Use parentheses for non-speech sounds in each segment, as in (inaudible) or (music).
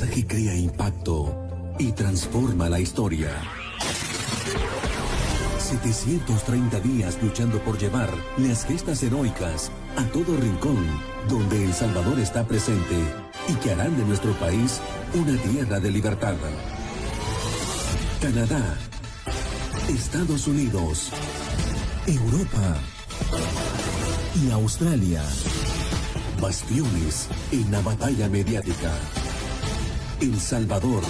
mensaje crea impacto y transforma la historia. 730 días luchando por llevar las gestas heroicas a todo rincón donde El Salvador está presente y que harán de nuestro país una tierra de libertad. Canadá, Estados Unidos, Europa y Australia. Bastiones en la batalla mediática. El Salvador,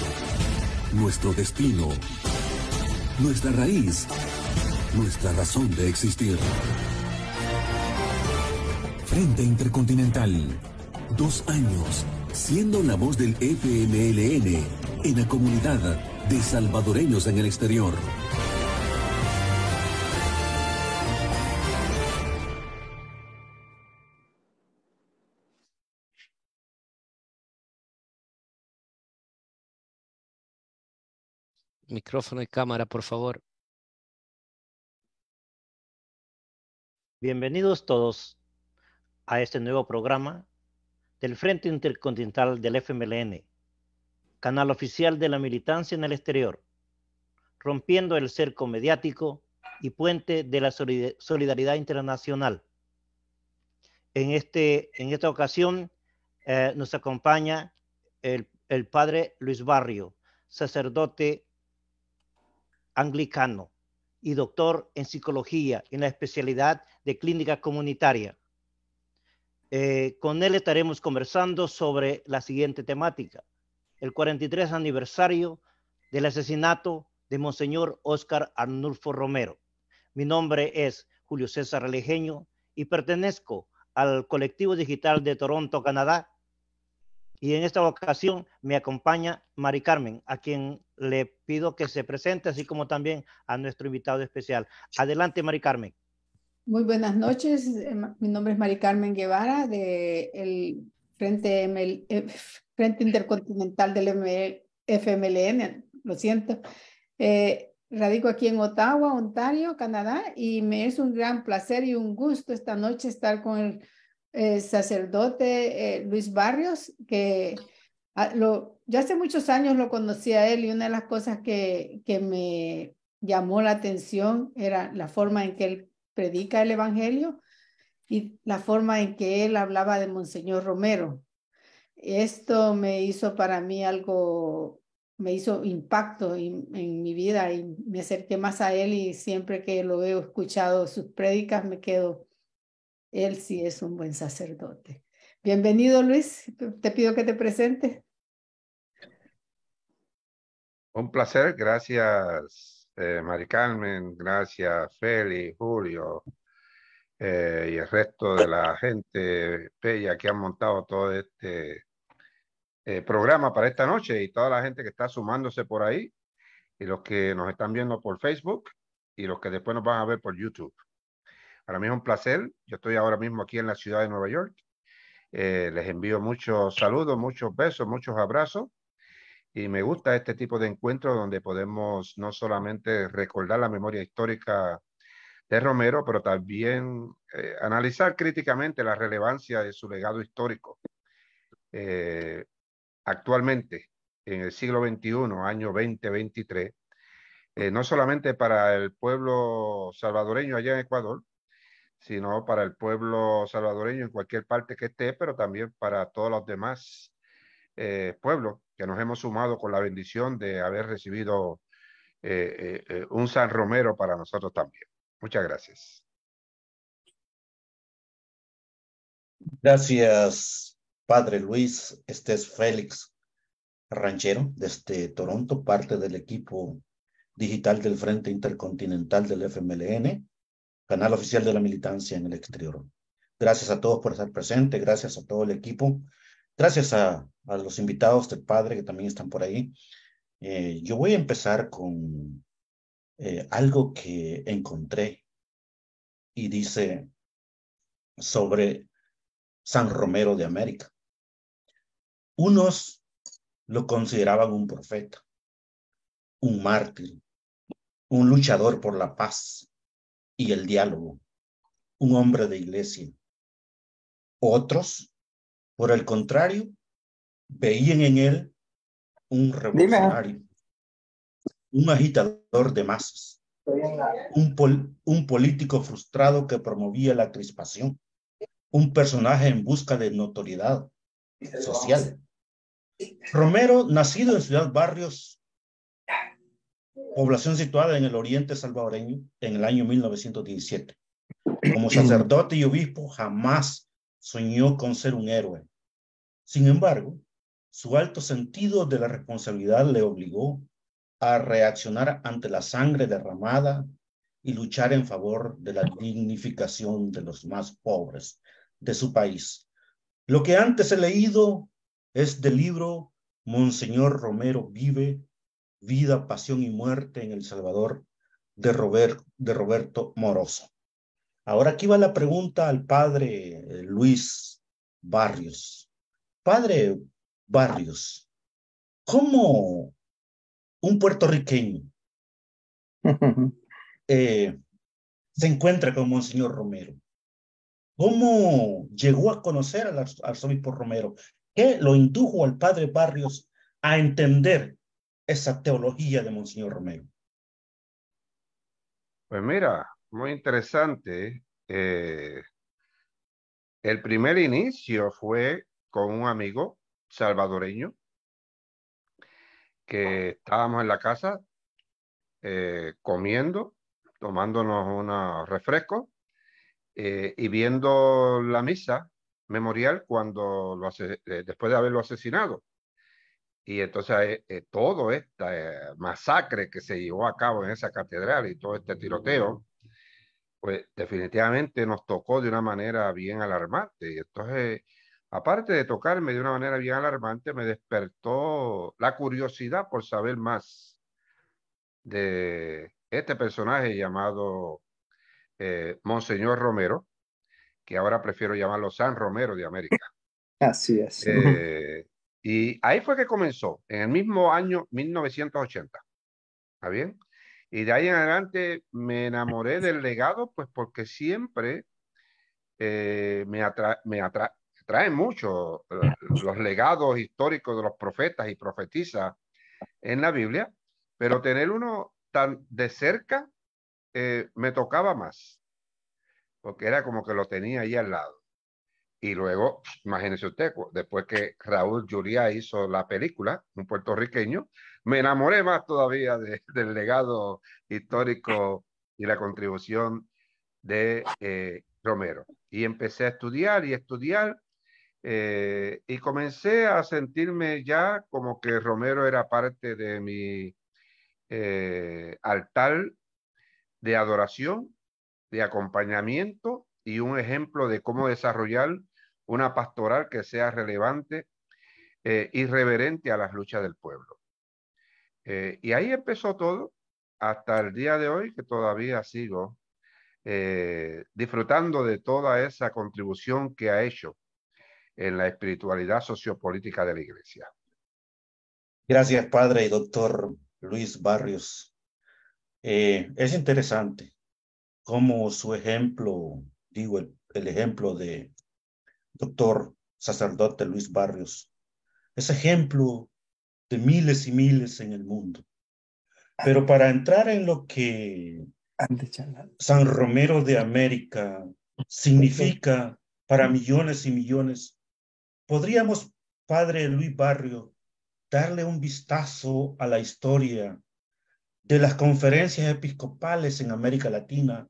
nuestro destino, nuestra raíz, nuestra razón de existir. Frente Intercontinental, dos años siendo la voz del FMLN en la comunidad de salvadoreños en el exterior. micrófono y cámara, por favor. Bienvenidos todos a este nuevo programa del Frente Intercontinental del FMLN, canal oficial de la militancia en el exterior, rompiendo el cerco mediático y puente de la solidaridad internacional. En, este, en esta ocasión eh, nos acompaña el, el padre Luis Barrio, sacerdote anglicano y doctor en psicología en la especialidad de clínica comunitaria. Eh, con él estaremos conversando sobre la siguiente temática, el 43 aniversario del asesinato de Monseñor Óscar Arnulfo Romero. Mi nombre es Julio César Alejeño y pertenezco al colectivo digital de Toronto, Canadá, y en esta ocasión me acompaña Mari Carmen, a quien le pido que se presente, así como también a nuestro invitado especial. Adelante, Mari Carmen. Muy buenas noches. Eh, mi nombre es Mari Carmen Guevara, del Frente, eh, Frente Intercontinental del ML, FMLN, lo siento. Eh, radico aquí en Ottawa, Ontario, Canadá, y me es un gran placer y un gusto esta noche estar con el el eh, sacerdote eh, Luis Barrios, que ah, lo, yo hace muchos años lo conocí a él y una de las cosas que, que me llamó la atención era la forma en que él predica el Evangelio y la forma en que él hablaba de Monseñor Romero. Esto me hizo para mí algo, me hizo impacto en mi vida y me acerqué más a él y siempre que lo veo escuchado sus prédicas me quedo él sí es un buen sacerdote. Bienvenido, Luis. Te pido que te presentes. Un placer. Gracias, eh, Mari Carmen. Gracias, Feli, Julio eh, y el resto de la gente bella que han montado todo este eh, programa para esta noche y toda la gente que está sumándose por ahí y los que nos están viendo por Facebook y los que después nos van a ver por YouTube. Para mí es un placer. Yo estoy ahora mismo aquí en la ciudad de Nueva York. Eh, les envío muchos saludos, muchos besos, muchos abrazos. Y me gusta este tipo de encuentros donde podemos no solamente recordar la memoria histórica de Romero, pero también eh, analizar críticamente la relevancia de su legado histórico. Eh, actualmente, en el siglo XXI, año 2023, eh, no solamente para el pueblo salvadoreño allá en Ecuador, sino para el pueblo salvadoreño en cualquier parte que esté, pero también para todos los demás eh, pueblos que nos hemos sumado con la bendición de haber recibido eh, eh, un San Romero para nosotros también. Muchas gracias. Gracias, Padre Luis. Este es Félix Ranchero, desde Toronto, parte del equipo digital del Frente Intercontinental del FMLN canal oficial de la militancia en el exterior. Gracias a todos por estar presentes, gracias a todo el equipo, gracias a, los invitados del padre que también están por ahí. Eh, yo voy a empezar con eh, algo que encontré y dice sobre San Romero de América. Unos lo consideraban un profeta, un mártir, un luchador por la paz, y el diálogo, un hombre de iglesia. Otros, por el contrario, veían en él un revolucionario, un agitador de masas, un, político frustrado que promovía la crispación, un personaje en busca de notoriedad social. Romero, nacido en Ciudad Barrios, población situada en el oriente salvadoreño en el año 1917. Como (clears throat) sacerdote y obispo jamás soñó con ser un héroe. Sin embargo, su alto sentido de la responsabilidad le obligó a reaccionar ante la sangre derramada y luchar en favor de la dignificación de los más pobres de su país. Lo que antes he leído es del libro Monseñor Romero Vive Vida, Pasión y Muerte en El Salvador de, Roberto Moroso. Ahora aquí va la pregunta al padre eh, Luis Barrios. Padre Barrios, ¿cómo un puertorriqueño (laughs) eh, se encuentra con Monseñor Romero? ¿Cómo llegó a conocer al arzobispo Romero? ¿Qué lo indujo al padre Barrios a entender esa teología de Monseñor Romero? Pues mira, muy interesante. Eh, el primer inicio fue con un amigo salvadoreño que estábamos en la casa eh, comiendo, tomándonos unos refrescos eh, y viendo la misa memorial cuando lo hace, después de haberlo asesinado. Y entonces eh, todo esta eh, masacre que se llevó a cabo en esa catedral y todo este tiroteo, pues definitivamente nos tocó de una manera bien alarmante. Y entonces, aparte de tocarme de una manera bien alarmante, me despertó la curiosidad por saber más de este personaje llamado eh, Monseñor Romero, que ahora prefiero llamarlo San Romero de América. Así es. Y ahí fue que comenzó, en el mismo año 1980. ¿Está bien? Y de ahí en adelante me enamoré del legado, pues porque siempre eh, me, me atraen mucho eh, los legados históricos de los profetas y profetiza en la Biblia, pero tener uno tan de cerca eh, me tocaba más, porque era como que lo tenía ahí al lado. Y luego, imagínese usted, después que Raúl Juliá hizo la película, un puertorriqueño, me enamoré más todavía (laughs) del legado histórico y la contribución de eh, Romero. Y empecé a estudiar y estudiar eh, y comencé a sentirme ya como que Romero era parte de mi eh, altar de adoración, de acompañamiento y un ejemplo de cómo desarrollar una pastoral que sea relevante eh, y reverente a las luchas del pueblo. Eh, y ahí empezó todo hasta el día de hoy, que todavía sigo eh, disfrutando de toda esa contribución que ha hecho en la espiritualidad sociopolítica de la Iglesia. Gracias, padre y doctor Luis Barrios. Eh, es interesante cómo su ejemplo, digo, el ejemplo de doctor sacerdote Luis Barrios. Es ejemplo de miles y miles en el mundo. Pero para entrar en lo que San Romero de América significa para millones y millones, podríamos, padre Luis Barrio, darle un vistazo a la historia de las conferencias episcopales en América Latina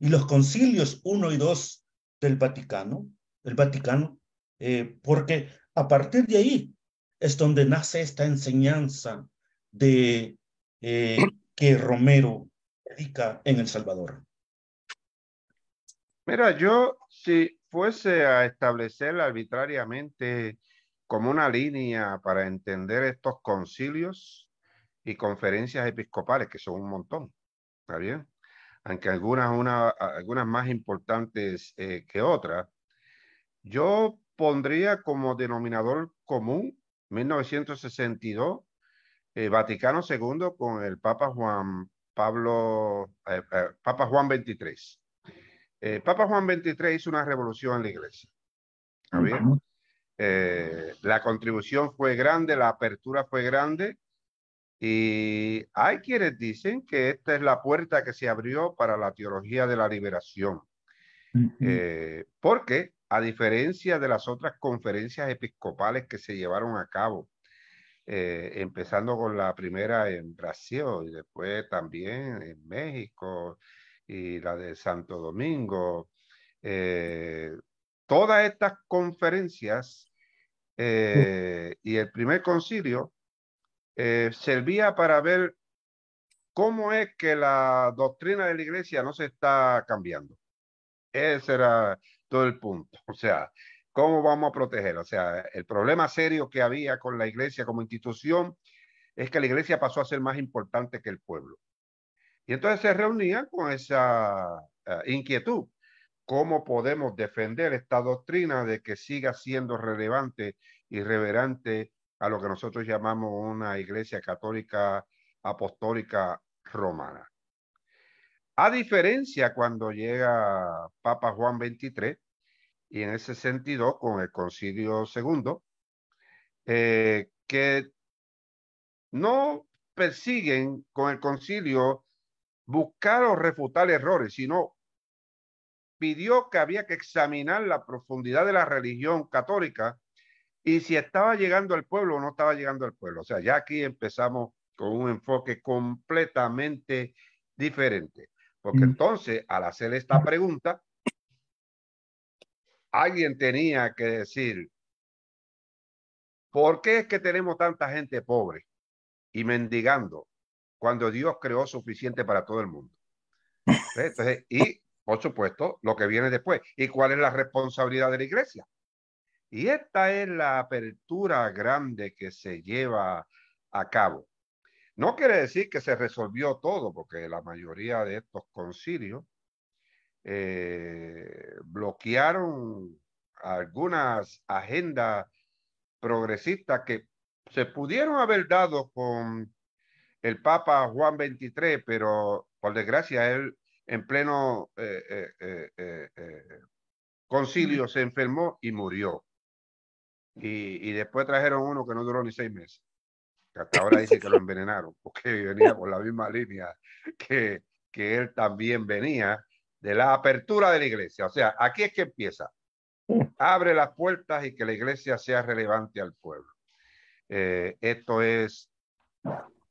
y los concilios uno y dos del Vaticano? el Vaticano, eh, porque a partir de ahí es donde nace esta enseñanza de eh, que Romero dedica en El Salvador. Mira, yo si fuese a establecer arbitrariamente como una línea para entender estos concilios y conferencias episcopales, que son un montón, ¿está bien? Aunque algunas, una, algunas más importantes eh, que otras, yo pondría como denominador común 1962, eh, Vaticano II con el Papa Juan Pablo, eh, eh, Papa Juan XXIII. Papa Juan XXIII hizo una revolución en la iglesia. la contribución fue grande, la apertura fue grande y hay quienes dicen que esta es la puerta que se abrió para la teología de la liberación. por qué? porque a diferencia de las otras conferencias episcopales que se llevaron a cabo, eh, empezando con la primera en Brasil y después también en México y la de Santo Domingo, eh, todas estas conferencias eh, y el primer concilio servía para ver cómo es que la doctrina de la iglesia no se está cambiando. Esa era todo el punto. O sea, ¿cómo vamos a proteger? O sea, el problema serio que había con la iglesia como institución es que la iglesia pasó a ser más importante que el pueblo. Y entonces se reunían con esa eh, inquietud. ¿Cómo podemos defender esta doctrina de que siga siendo relevante y reverente a lo que nosotros llamamos una iglesia católica apostólica romana? A diferencia cuando llega Papa Juan XXIII, y en ese sentido con el Concilio II, eh, que no persiguen con el Concilio buscar o refutar errores, sino pidió que había que examinar la profundidad de la religión católica y si estaba llegando al pueblo o no estaba llegando al pueblo. O sea, ya aquí empezamos con un enfoque completamente diferente. Porque mm. entonces, al hacer esta pregunta, alguien tenía que decir, ¿por qué es que tenemos tanta gente pobre y mendigando cuando Dios creó suficiente para todo el mundo? y, por supuesto, lo que viene después. ¿Y cuál es la responsabilidad de la iglesia? Y esta es la apertura grande que se lleva a cabo. No quiere decir que se resolvió todo, porque la mayoría de estos concilios eh, bloquearon algunas agendas progresistas que se pudieron haber dado con el Papa Juan XXIII, pero por desgracia él en pleno eh, eh, concilio se enfermó y murió. y después trajeron uno que no duró ni seis meses que hasta ahora dice que lo envenenaron, porque venía por la misma línea que, que él también venía de la apertura de la iglesia. O sea, aquí es que empieza. Abre las puertas y que la iglesia sea relevante al pueblo. Eh, esto es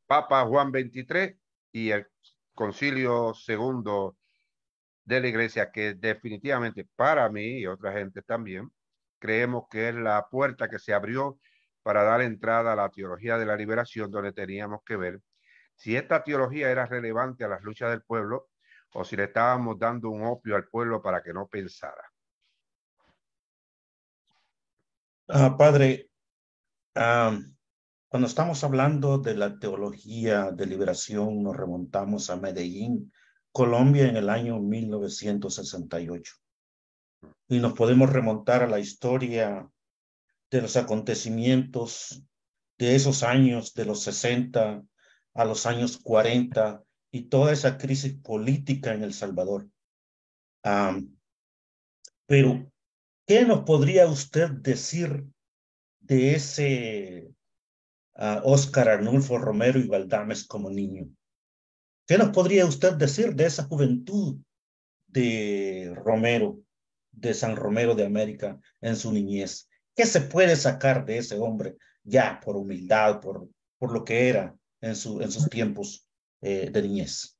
Papa Juan 23 y el Concilio Segundo de la Iglesia, que definitivamente para mí y otra gente también, creemos que es la puerta que se abrió para dar entrada a la teología de la liberación, donde teníamos que ver si esta teología era relevante a las luchas del pueblo o si le estábamos dando un opio al pueblo para que no pensara. Ah, padre, ah, cuando estamos hablando de la teología de liberación, nos remontamos a Medellín, Colombia, en el año 1968. Mm. Y nos podemos remontar a la historia de los acontecimientos de esos años, de los 60 a los años 40 y toda esa crisis política en El Salvador. pero, ¿qué nos podría usted decir de ese Oscar ah, Arnulfo Romero y Valdames como niño? ¿Qué nos podría usted decir de esa juventud de Romero, de San Romero de América en su niñez? ¿Qué se puede sacar de ese hombre ya por humildad, por, por lo que era en, su, en sus tiempos eh, de niñez?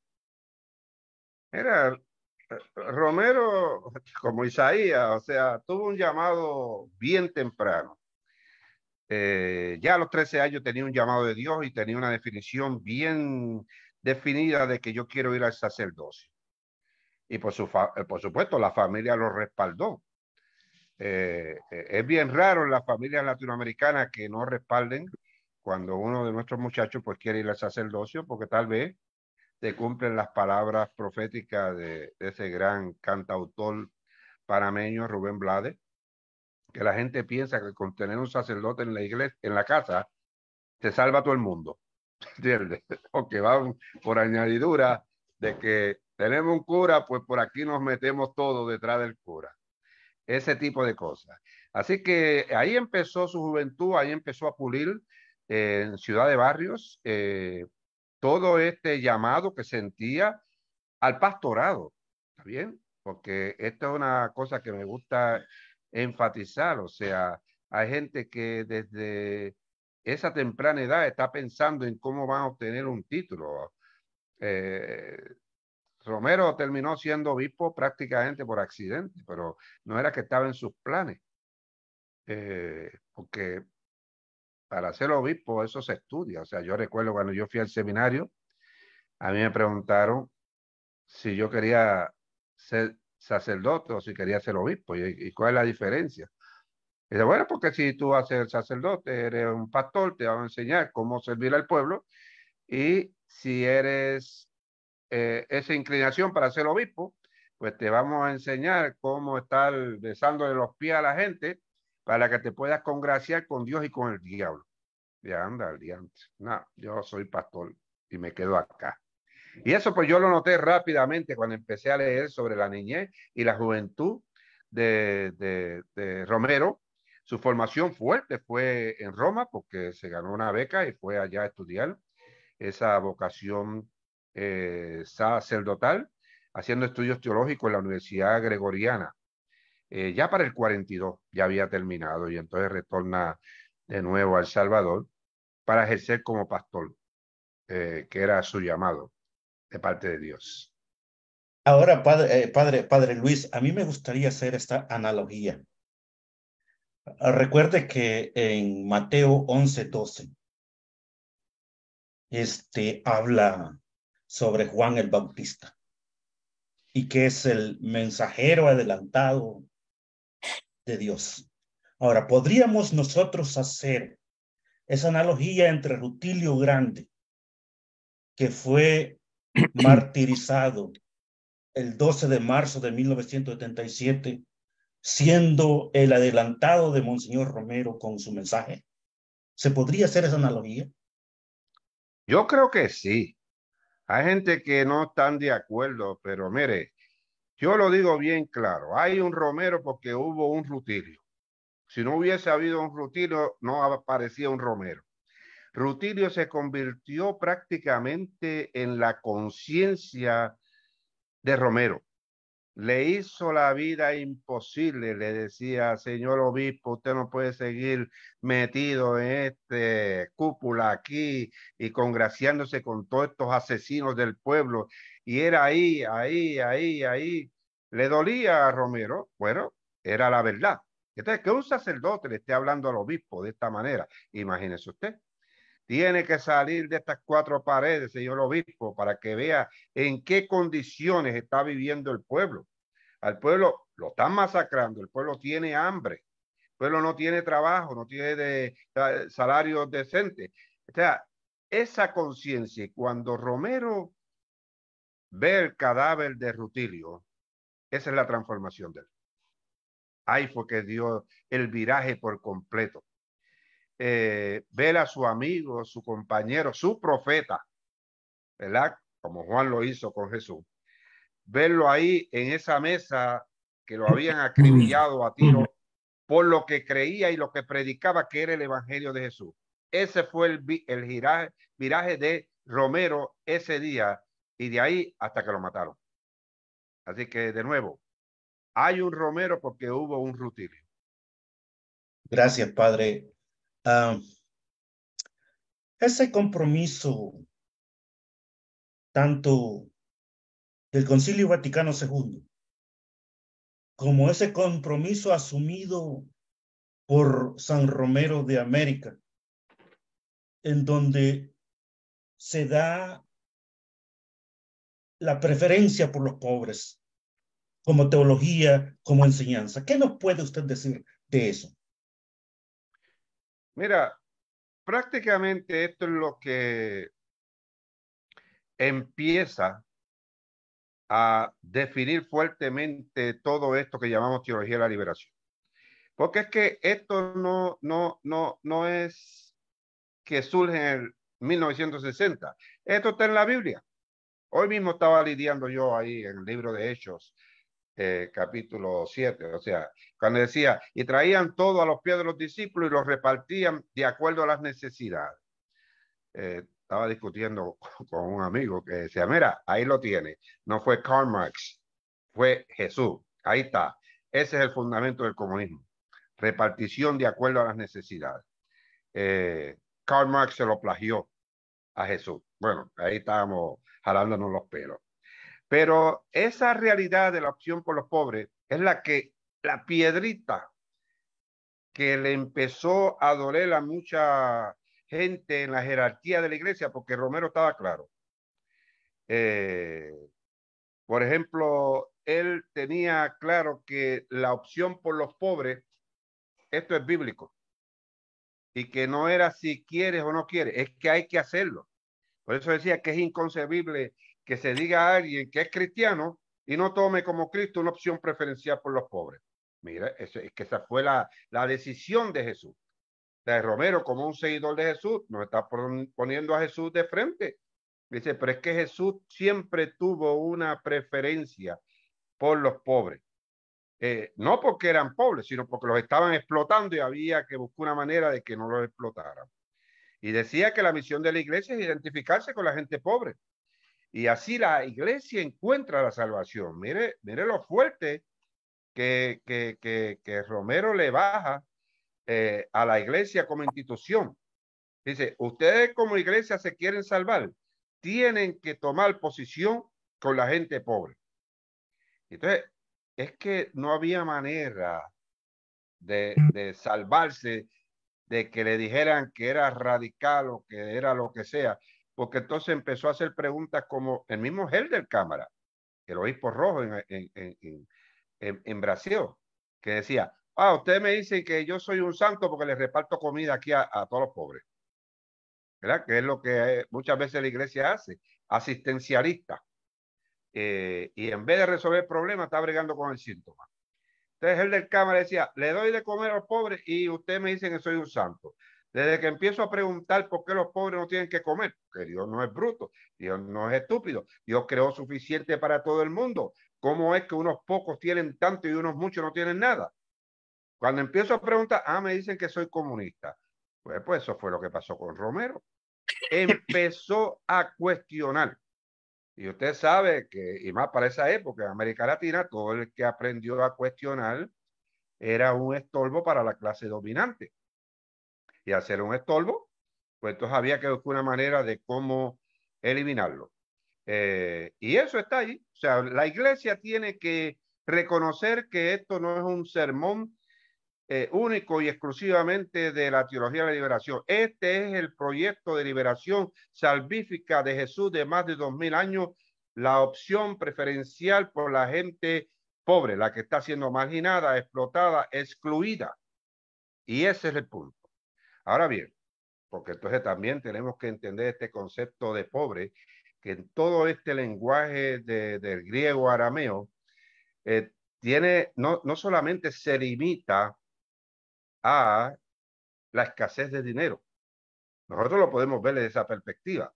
Era eh, Romero, como Isaías, o sea, tuvo un llamado bien temprano. Eh, ya a los 13 años tenía un llamado de Dios y tenía una definición bien definida de que yo quiero ir al sacerdocio. Y por, su por supuesto la familia lo respaldó. Eh, eh, es bien raro en las familias latinoamericanas que no respalden cuando uno de nuestros muchachos pues quiere ir al sacerdocio porque tal vez se cumplen las palabras proféticas de, ese gran cantautor panameño Rubén Blades, que la gente piensa que con tener un sacerdote en la iglesia, en la casa, te salva todo el mundo. (laughs) ¿Entiendes? O que va por añadidura de que tenemos un cura, pues por aquí nos metemos todos detrás del cura ese tipo de cosas. Así que ahí empezó su juventud, ahí empezó a pulir eh, en Ciudad de Barrios eh, todo este llamado que sentía al pastorado, ¿está bien? Porque esto es una cosa que me gusta enfatizar, o sea, hay gente que desde esa temprana edad está pensando en cómo van a obtener un título. Eh, Romero terminó siendo obispo prácticamente por accidente, pero no era que estaba en sus planes, eh, porque para ser obispo eso se estudia. O sea, yo recuerdo cuando yo fui al seminario, a mí me preguntaron si yo quería ser sacerdote o si quería ser obispo y, cuál es la diferencia. Y bueno, porque si tú vas a ser sacerdote, eres un pastor, te van a enseñar cómo servir al pueblo. Y si eres eh, esa inclinación para ser obispo, pues te vamos a enseñar cómo estar besando de los pies a la gente para que te puedas congraciar con Dios y con el diablo. Ya anda, al No, yo soy pastor y me quedo acá. Y eso pues yo lo noté rápidamente cuando empecé a leer sobre la niñez y la juventud de, de Romero. Su formación fuerte fue en Roma porque se ganó una beca y fue allá a estudiar esa vocación eh, sacerdotal, haciendo estudios teológicos en la Universidad Gregoriana. Eh, ya para el 42 ya había terminado y entonces retorna de nuevo al Salvador para ejercer como pastor, eh, que era su llamado de parte de Dios. Ahora, padre, padre, Luis, a mí me gustaría hacer esta analogía. Recuerde que en Mateo 11, 12, este, habla sobre Juan el Bautista y que es el mensajero adelantado de Dios. Ahora, ¿podríamos nosotros hacer esa analogía entre Rutilio Grande, que fue (clears throat) martirizado el 12 de marzo de 1977, siendo el adelantado de Monseñor Romero con su mensaje? ¿Se podría hacer esa analogía? Yo creo que sí. Hay gente que no están de acuerdo, pero mire, yo lo digo bien claro, hay un Romero porque hubo un Rutilio. Si no hubiese habido un Rutilio, no aparecía un Romero. Rutilio se convirtió prácticamente en la conciencia de Romero le hizo la vida imposible, le decía, señor obispo, usted no puede seguir metido en este cúpula aquí y congraciándose con todos estos asesinos del pueblo. Y era ahí, ahí, ahí, ahí. Le dolía a Romero. Bueno, era la verdad. Entonces, que un sacerdote le esté hablando al obispo de esta manera, imagínese usted tiene que salir de estas cuatro paredes, señor obispo, para que vea en qué condiciones está viviendo el pueblo. Al pueblo lo están masacrando, el pueblo tiene hambre, el pueblo no tiene trabajo, no tiene de, de, eh, salarios decentes. O sea, esa conciencia, cuando Romero ve el cadáver de Rutilio, esa es la transformación de él. Ahí fue que dio el viraje por completo. Eh, ver a su amigo, su compañero, su profeta, ¿verdad? Como Juan lo hizo con Jesús. Verlo ahí en esa mesa que lo habían mm. acribillado a tiro mm. por lo que creía y lo que predicaba que era el Evangelio de Jesús. Ese fue el, el viraje de Romero ese día y de ahí hasta que lo mataron. Así que de nuevo, hay un Romero porque hubo un Rutilio. Gracias, Padre. Ah, ese compromiso, tanto del Concilio Vaticano II, como ese compromiso asumido por San Romero de América, en donde se da la preferencia por los pobres como teología, como enseñanza. ¿Qué nos puede usted decir de eso? Mira, prácticamente esto es lo que empieza a definir fuertemente todo esto que llamamos teología de la liberación. Porque es que esto no, no, no, es que surge en el 1960. Esto está en la Biblia. Hoy mismo estaba lidiando yo ahí en el libro de Hechos eh, capítulo 7, o sea, cuando decía, y traían todo a los pies de los discípulos y los repartían de acuerdo a las necesidades. Eh, estaba discutiendo (laughs) con un amigo que decía, mira, ahí lo tiene, no fue Karl Marx, fue Jesús, ahí está, ese es el fundamento del comunismo, repartición de acuerdo a las necesidades. Eh, Karl Marx se lo plagió a Jesús. Bueno, ahí estábamos jalándonos los pelos. Pero esa realidad de la opción por los pobres es la que la piedrita que le empezó a doler a mucha gente en la jerarquía de la iglesia, porque Romero estaba claro. Eh, por ejemplo, él tenía claro que la opción por los pobres, esto es bíblico, y que no era si quieres o no quieres, es que hay que hacerlo. Por eso decía que es inconcebible que se diga a alguien que es cristiano y no tome como Cristo una opción preferencial por los pobres. Mira, es que esa fue la, decisión de Jesús. De Romero, como un seguidor de Jesús, nos está poniendo a Jesús de frente. Dice, pero es que Jesús siempre tuvo una preferencia por los pobres. Eh, no porque eran pobres, sino porque los estaban explotando y había que buscar una manera de que no los explotaran. Y decía que la misión de la iglesia es identificarse con la gente pobre. Y así la iglesia encuentra la salvación. Mire, mire lo fuerte que, que, que, Romero le baja eh, a la iglesia como institución. Dice, ustedes como iglesia se quieren salvar, tienen que tomar posición con la gente pobre. Entonces, es que no había manera de, de salvarse de que le dijeran que era radical o que era lo que sea porque entonces empezó a hacer preguntas como el mismo del Cámara, el obispo rojo en, Brasil, que decía, ah, ustedes me dicen que yo soy un santo porque les reparto comida aquí a, todos los pobres. ¿Verdad? Que es lo que eh, muchas veces la iglesia hace, asistencialista. Eh, y en vez de resolver problemas, está bregando con el síntoma. Entonces el del cámara decía, le doy de comer a los pobres y ustedes me dicen que soy un santo. Desde que empiezo a preguntar por qué los pobres no tienen que comer, que Dios no es bruto, Dios no es estúpido, Dios creó suficiente para todo el mundo. ¿Cómo es que unos pocos tienen tanto y unos muchos no tienen nada? Cuando empiezo a preguntar, ah, me dicen que soy comunista. Pues, pues eso fue lo que pasó con Romero. (laughs) Empezó a cuestionar. Y usted sabe que, y más para esa época, en América Latina, todo el que aprendió a cuestionar era un estorbo para la clase dominante y hacer un estorbo, pues entonces había que buscar una manera de cómo eliminarlo. Eh, y eso está ahí. O sea, la iglesia tiene que reconocer que esto no es un sermón eh, único y exclusivamente de la teología de la liberación. Este es el proyecto de liberación salvífica de Jesús de más de dos mil años, la opción preferencial por la gente pobre, la que está siendo marginada, explotada, excluida. Y ese es el punto. Ahora bien, porque entonces también tenemos que entender este concepto de pobre, que en todo este lenguaje del griego arameo, eh, tiene, no solamente se limita a la escasez de dinero. Nosotros lo podemos ver desde esa perspectiva.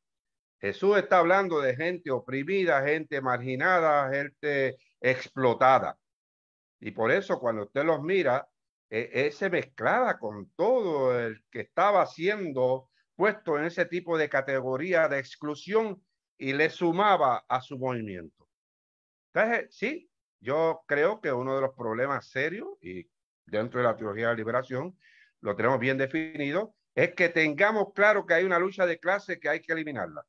Jesús está hablando de gente oprimida, gente marginada, gente explotada. Y por eso cuando usted los mira, ese e, mezclaba con todo el que estaba siendo puesto en ese tipo de categoría de exclusión y le sumaba a su movimiento. Entonces, sí, yo creo que uno de los problemas serios, y dentro de la teología de la liberación lo tenemos bien definido, es que tengamos claro que hay una lucha de clase que hay que eliminarla.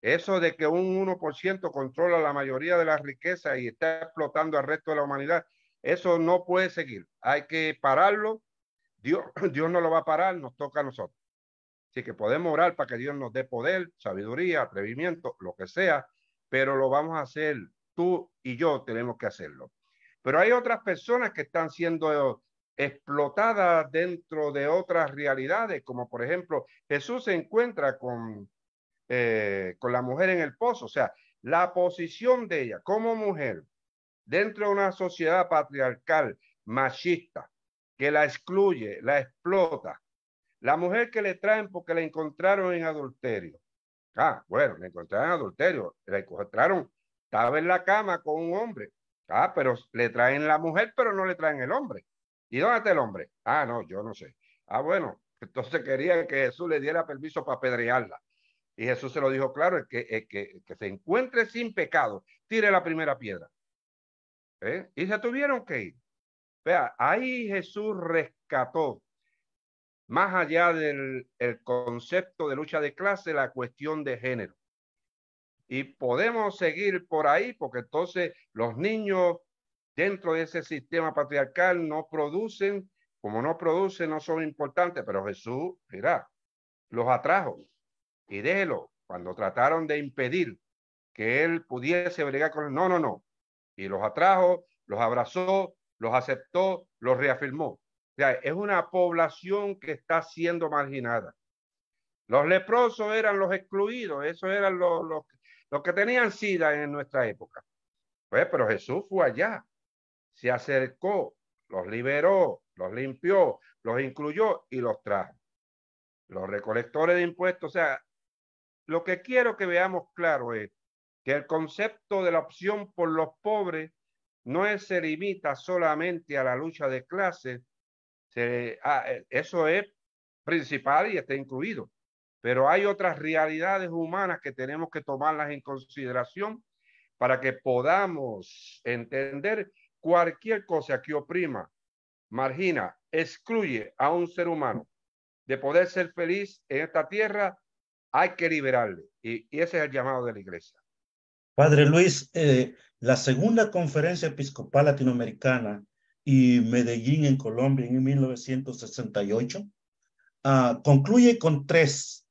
Eso de que un 1% controla la mayoría de las riquezas y está explotando al resto de la humanidad, eso no puede seguir. Hay que pararlo. Dios, (laughs) Dios no lo va a parar, nos toca a nosotros. Así que podemos orar para que Dios nos dé poder, sabiduría, atrevimiento, lo que sea, pero lo vamos a hacer. Tú y yo tenemos que hacerlo. Pero hay otras personas que están siendo explotadas dentro de otras realidades, como por ejemplo Jesús se encuentra con, eh, con la mujer en el pozo, o sea, la posición de ella como mujer dentro de una sociedad patriarcal, machista, que la excluye, la explota, la mujer que le traen porque la encontraron en adulterio. Ah, bueno, la encontraron en adulterio, la encontraron, estaba en la cama con un hombre. Ah, pero le traen la mujer, pero no le traen el hombre. ¿Y dónde está el hombre? Ah, no, yo no sé. Ah, bueno, entonces quería que Jesús le diera permiso para apedrearla. Y Jesús se lo dijo claro, que, que se encuentre sin pecado, tire la primera piedra. ¿eh? Y se tuvieron que ir. Vea, ahí Jesús rescató, más allá del concepto de lucha de clase, la cuestión de género. Y podemos seguir por ahí, porque entonces los niños dentro de ese sistema patriarcal no producen, como no producen, no son importantes, pero Jesús, mira, los atrajo. Y déjelo, cuando trataron de impedir que él pudiese bregar con... No, no, no y los atrajo, los abrazó, los aceptó, los reafirmó. O sea, es una población que está siendo marginada. Los leprosos eran los excluidos, esos eran los, los, que tenían sida en nuestra época. Pues, pero Jesús fue allá, se acercó, los liberó, los limpió, los incluyó y los trajo. Los recolectores de impuestos, o sea, lo que quiero que veamos claro es que el concepto de la opción por los pobres no se limita solamente a la lucha de clases, ah, eh, eso es principal y está incluido, pero hay otras realidades humanas que tenemos que tomarlas en consideración para que podamos entender cualquier cosa que oprima, margina, excluye a un ser humano de poder ser feliz en esta tierra, hay que liberarle. y ese es el llamado de la iglesia. Padre Luis, eh, la segunda conferencia episcopal latinoamericana y Medellín en Colombia en 1968 ah, concluye con tres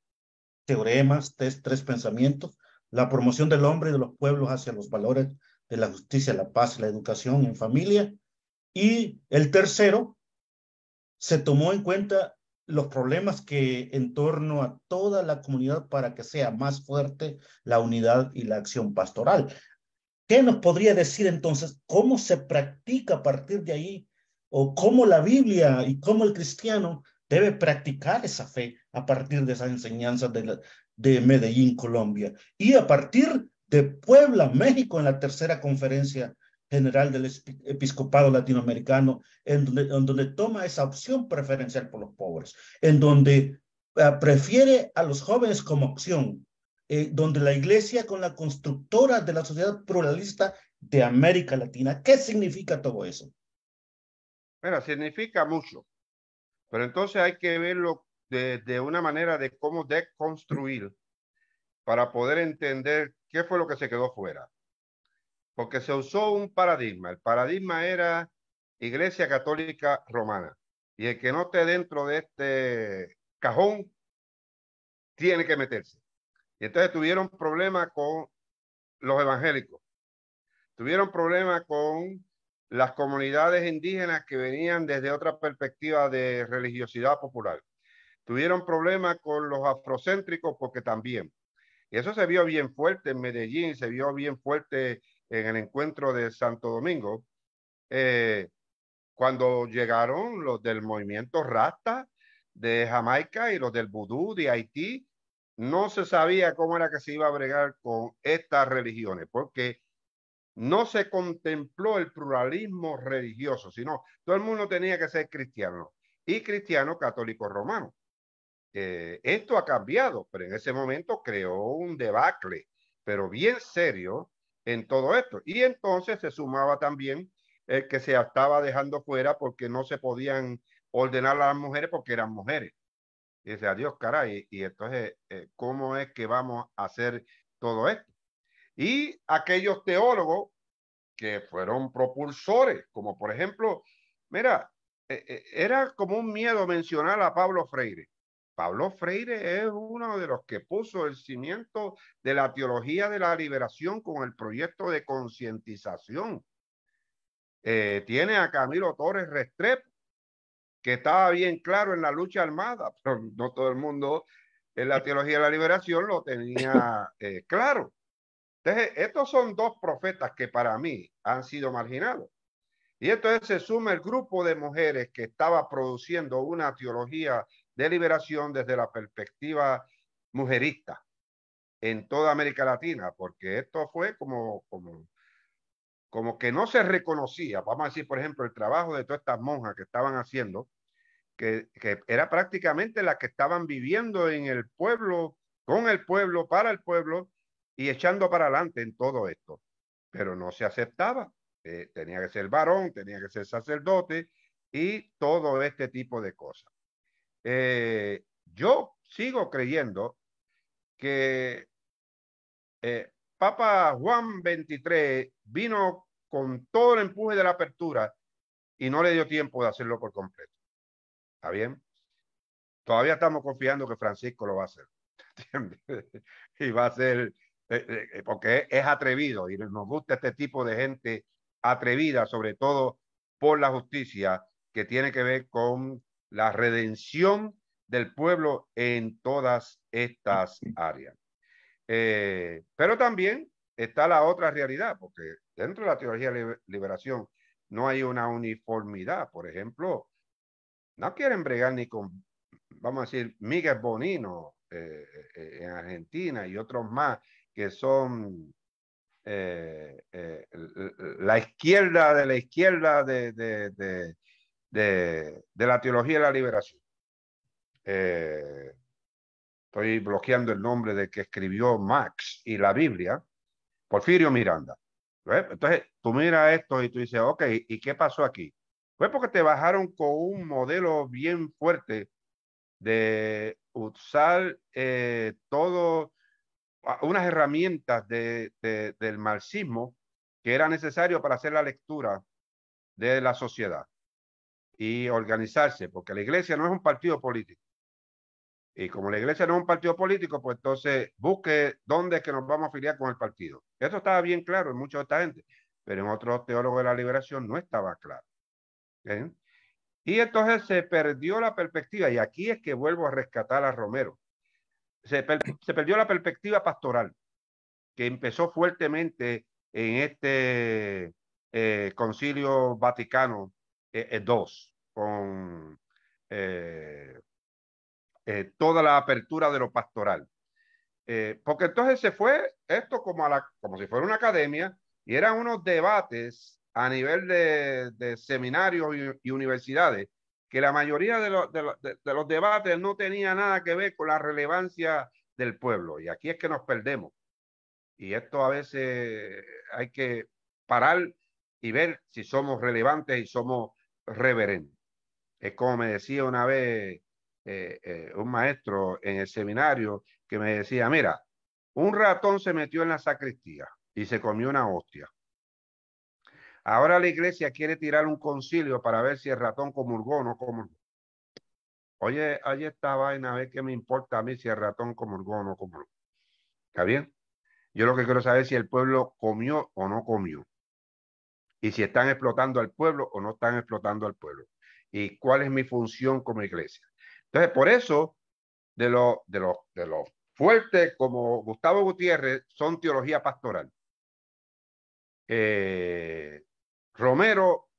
teoremas, tres, tres pensamientos, la promoción del hombre y de los pueblos hacia los valores de la justicia, la paz, la educación en familia. Y el tercero, se tomó en cuenta los problemas que en torno a toda la comunidad para que sea más fuerte la unidad y la acción pastoral. ¿Qué nos podría decir entonces cómo se practica a partir de ahí o cómo la Biblia y cómo el cristiano debe practicar esa fe a partir de esas enseñanzas de, de Medellín, Colombia y a partir de Puebla, México en la tercera conferencia general del episcopado latinoamericano, en donde, toma esa opción preferencial por los pobres, en donde eh, prefiere a los jóvenes como opción, eh, donde la iglesia con la constructora de la sociedad pluralista de América Latina. ¿Qué significa todo eso? Bueno, significa mucho, pero entonces hay que verlo de, de una manera de cómo deconstruir para poder entender qué fue lo que se quedó fuera porque se usó un paradigma. El paradigma era Iglesia Católica Romana. Y el que no esté dentro de este cajón, tiene que meterse. Y entonces tuvieron problemas con los evangélicos. Tuvieron problemas con las comunidades indígenas que venían desde otra perspectiva de religiosidad popular. Tuvieron problemas con los afrocéntricos porque también. Y eso se vio bien fuerte en Medellín, se vio bien fuerte en el encuentro de Santo Domingo, eh, cuando llegaron los del movimiento Rasta de Jamaica y los del vudú de Haití, no se sabía cómo era que se iba a bregar con estas religiones, porque no se contempló el pluralismo religioso, sino todo el mundo tenía que ser cristiano y cristiano católico romano. Eh, esto ha cambiado, pero en ese momento creó un debacle, pero bien serio, en todo esto. Y entonces se sumaba también el que se estaba dejando fuera porque no se podían ordenar a las mujeres porque eran mujeres. Y dice, adiós, caray. Y entonces, eh, ¿cómo es que vamos a hacer todo esto? Y aquellos teólogos que fueron propulsores, como por ejemplo, mira, eh, eh, era como un miedo mencionar a Pablo Freire. Pablo Freire es uno de los que puso el cimiento de la teología de la liberación con el proyecto de concientización. Eh, tiene a Camilo Torres Restrepo, que estaba bien claro en la lucha armada, (laughs) pero no todo el mundo en la teología de la liberación lo tenía (laughs) eh, claro. Entonces, estos son dos profetas que para mí han sido marginados. Y entonces se suma el grupo de mujeres que estaba produciendo una teología de liberación desde la perspectiva mujerista en toda América Latina, porque esto fue como, como, como que no se reconocía, vamos a decir, por ejemplo, el trabajo de todas estas monjas que estaban haciendo, que, era prácticamente las que estaban viviendo en el pueblo, con el pueblo, para el pueblo y echando para adelante en todo esto, pero no se aceptaba. Eh, tenía que ser varón, tenía que ser sacerdote y todo este tipo de cosas. Eh, yo sigo creyendo que eh, Papa Juan 23 vino con todo el empuje de la apertura y no le dio tiempo de hacerlo por completo. ¿Está bien? Todavía estamos confiando que Francisco lo va a hacer. (laughs) y va a ser, eh, porque es atrevido y nos gusta este tipo de gente atrevida, sobre todo por la justicia que tiene que ver con la redención del pueblo en todas estas áreas. Eh, pero también está la otra realidad, porque dentro de la teología de liberación no hay una uniformidad. Por ejemplo, no quieren bregar ni con, vamos a decir, Miguel Bonino eh, eh, en Argentina y otros más que son la izquierda de la izquierda de, de, la teología de la liberación. Eh, estoy bloqueando el nombre de que escribió Max y la Biblia, Porfirio Miranda. Entonces, tú miras esto y tú dices, ok, ¿y qué pasó aquí? Fue porque te bajaron con un modelo bien fuerte de usar eh, todo, unas herramientas del marxismo que era necesario para hacer la lectura de la sociedad y organizarse, porque la iglesia no es un partido político. Y como la iglesia no es un partido político, pues entonces busque dónde es que nos vamos a afiliar con el partido. Eso estaba bien claro en mucha de esta gente, pero en otros teólogos de la liberación no estaba claro. Y entonces se perdió la perspectiva, y aquí es que vuelvo a rescatar a Romero. Se, perdió la perspectiva pastoral, que empezó fuertemente en este eh, concilio vaticano eh, eh, dos, con eh, toda la apertura de lo pastoral. porque entonces se fue esto como, a la, como si fuera una academia y eran unos debates a nivel de, seminarios y, universidades que la mayoría de, de los debates no tenía nada que ver con la relevancia del pueblo. Y aquí es que nos perdemos. Y esto a veces hay que parar y ver si somos relevantes y somos reverendo. Es como me decía una vez eh, eh, un maestro en el seminario que me decía, mira, un ratón se metió en la sacristía y se comió una hostia. Ahora la iglesia quiere tirar un concilio para ver si el ratón comulgó o no comulgó. Oye, ahí estaba vaina, a ver qué me importa a mí si el ratón comulgó o no comulgó. ¿Está bien? Yo lo que quiero saber es si el pueblo comió o no comió y si están explotando al pueblo o no están explotando al pueblo y cuál es mi función como iglesia. Entonces, por eso, de los de los de fuertes como Gustavo Gutiérrez son teología pastoral. Eh, Romero,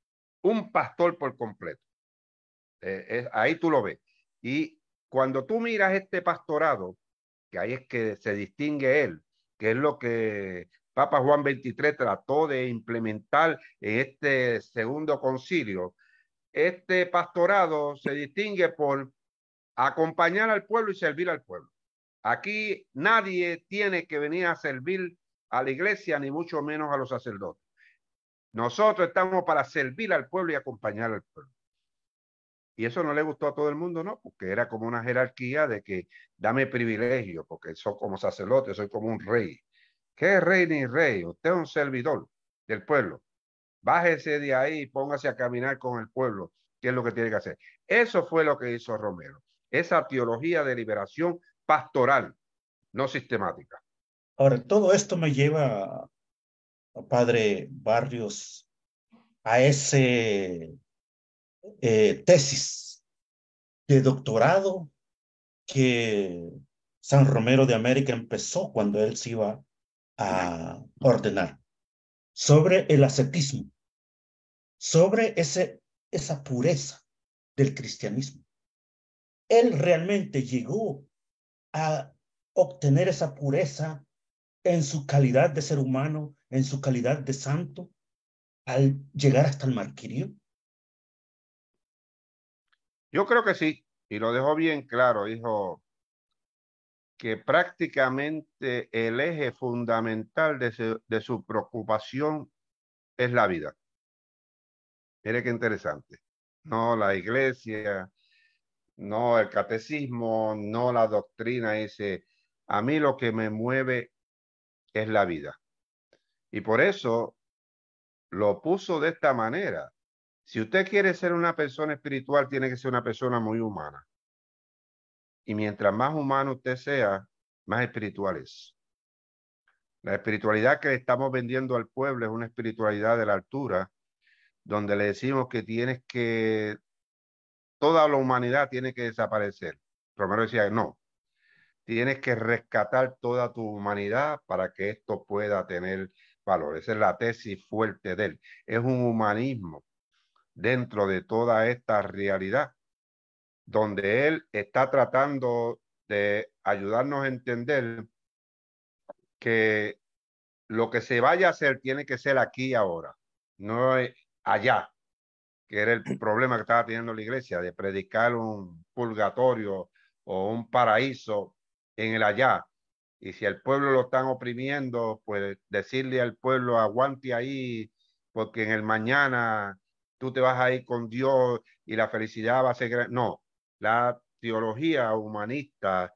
un pastor por completo. Eh, ahí tú lo ves. Y cuando tú miras este pastorado, que ahí es que se distingue él, que es lo que Papa Juan XXIII trató de implementar en este segundo concilio, este pastorado se distingue por acompañar al pueblo y servir al pueblo. Aquí nadie tiene que venir a servir a la iglesia, ni mucho menos a los sacerdotes. Nosotros estamos para servir al pueblo y acompañar al pueblo. Y eso no le gustó a todo el mundo, ¿no? Porque era como una jerarquía de que dame privilegio, porque soy como sacerdote, soy como un rey. ¿Qué rey ni rey? Usted es un servidor del pueblo. Bájese de ahí y póngase a caminar con el pueblo, que es lo que tiene que hacer. Eso fue lo que hizo Romero. Esa teología de liberación pastoral, no sistemática. Ahora, todo esto me lleva, padre Barrios, a ese eh, tesis de doctorado que San Romero de América empezó cuando él se iba a ordenar, sobre el ascetismo, sobre ese, esa pureza del cristianismo. Él realmente llegó a obtener esa pureza en su calidad de ser humano, en su calidad de santo, al llegar hasta el martirio? Yo creo que sí, y lo dejo bien claro, dijo que prácticamente el eje fundamental de su, preocupación es la vida. Mire qué interesante. No la iglesia, no el catecismo, no la doctrina ese. A mí lo que me mueve es la vida. Y por eso lo puso de esta manera. Si usted quiere ser una persona espiritual, tiene que ser una persona muy humana. Y mientras más humano usted sea, más espiritual es. La espiritualidad que le estamos vendiendo al pueblo es una espiritualidad de la altura, donde le decimos que tienes que, toda la humanidad tiene que desaparecer. Romero decía, no, tienes que rescatar toda tu humanidad para que esto pueda tener valor. Esa es la tesis fuerte de él. Es un humanismo dentro de toda esta realidad donde él está tratando de ayudarnos a entender que lo que se vaya a hacer tiene que ser aquí ahora, no allá, que era el (clears throat) problema que estaba teniendo la iglesia, de predicar un purgatorio o un paraíso en el allá. Y si el pueblo lo están oprimiendo, pues decirle al pueblo, aguante ahí, porque en el mañana tú te vas a ir con Dios y la felicidad va a ser... No, la teología humanista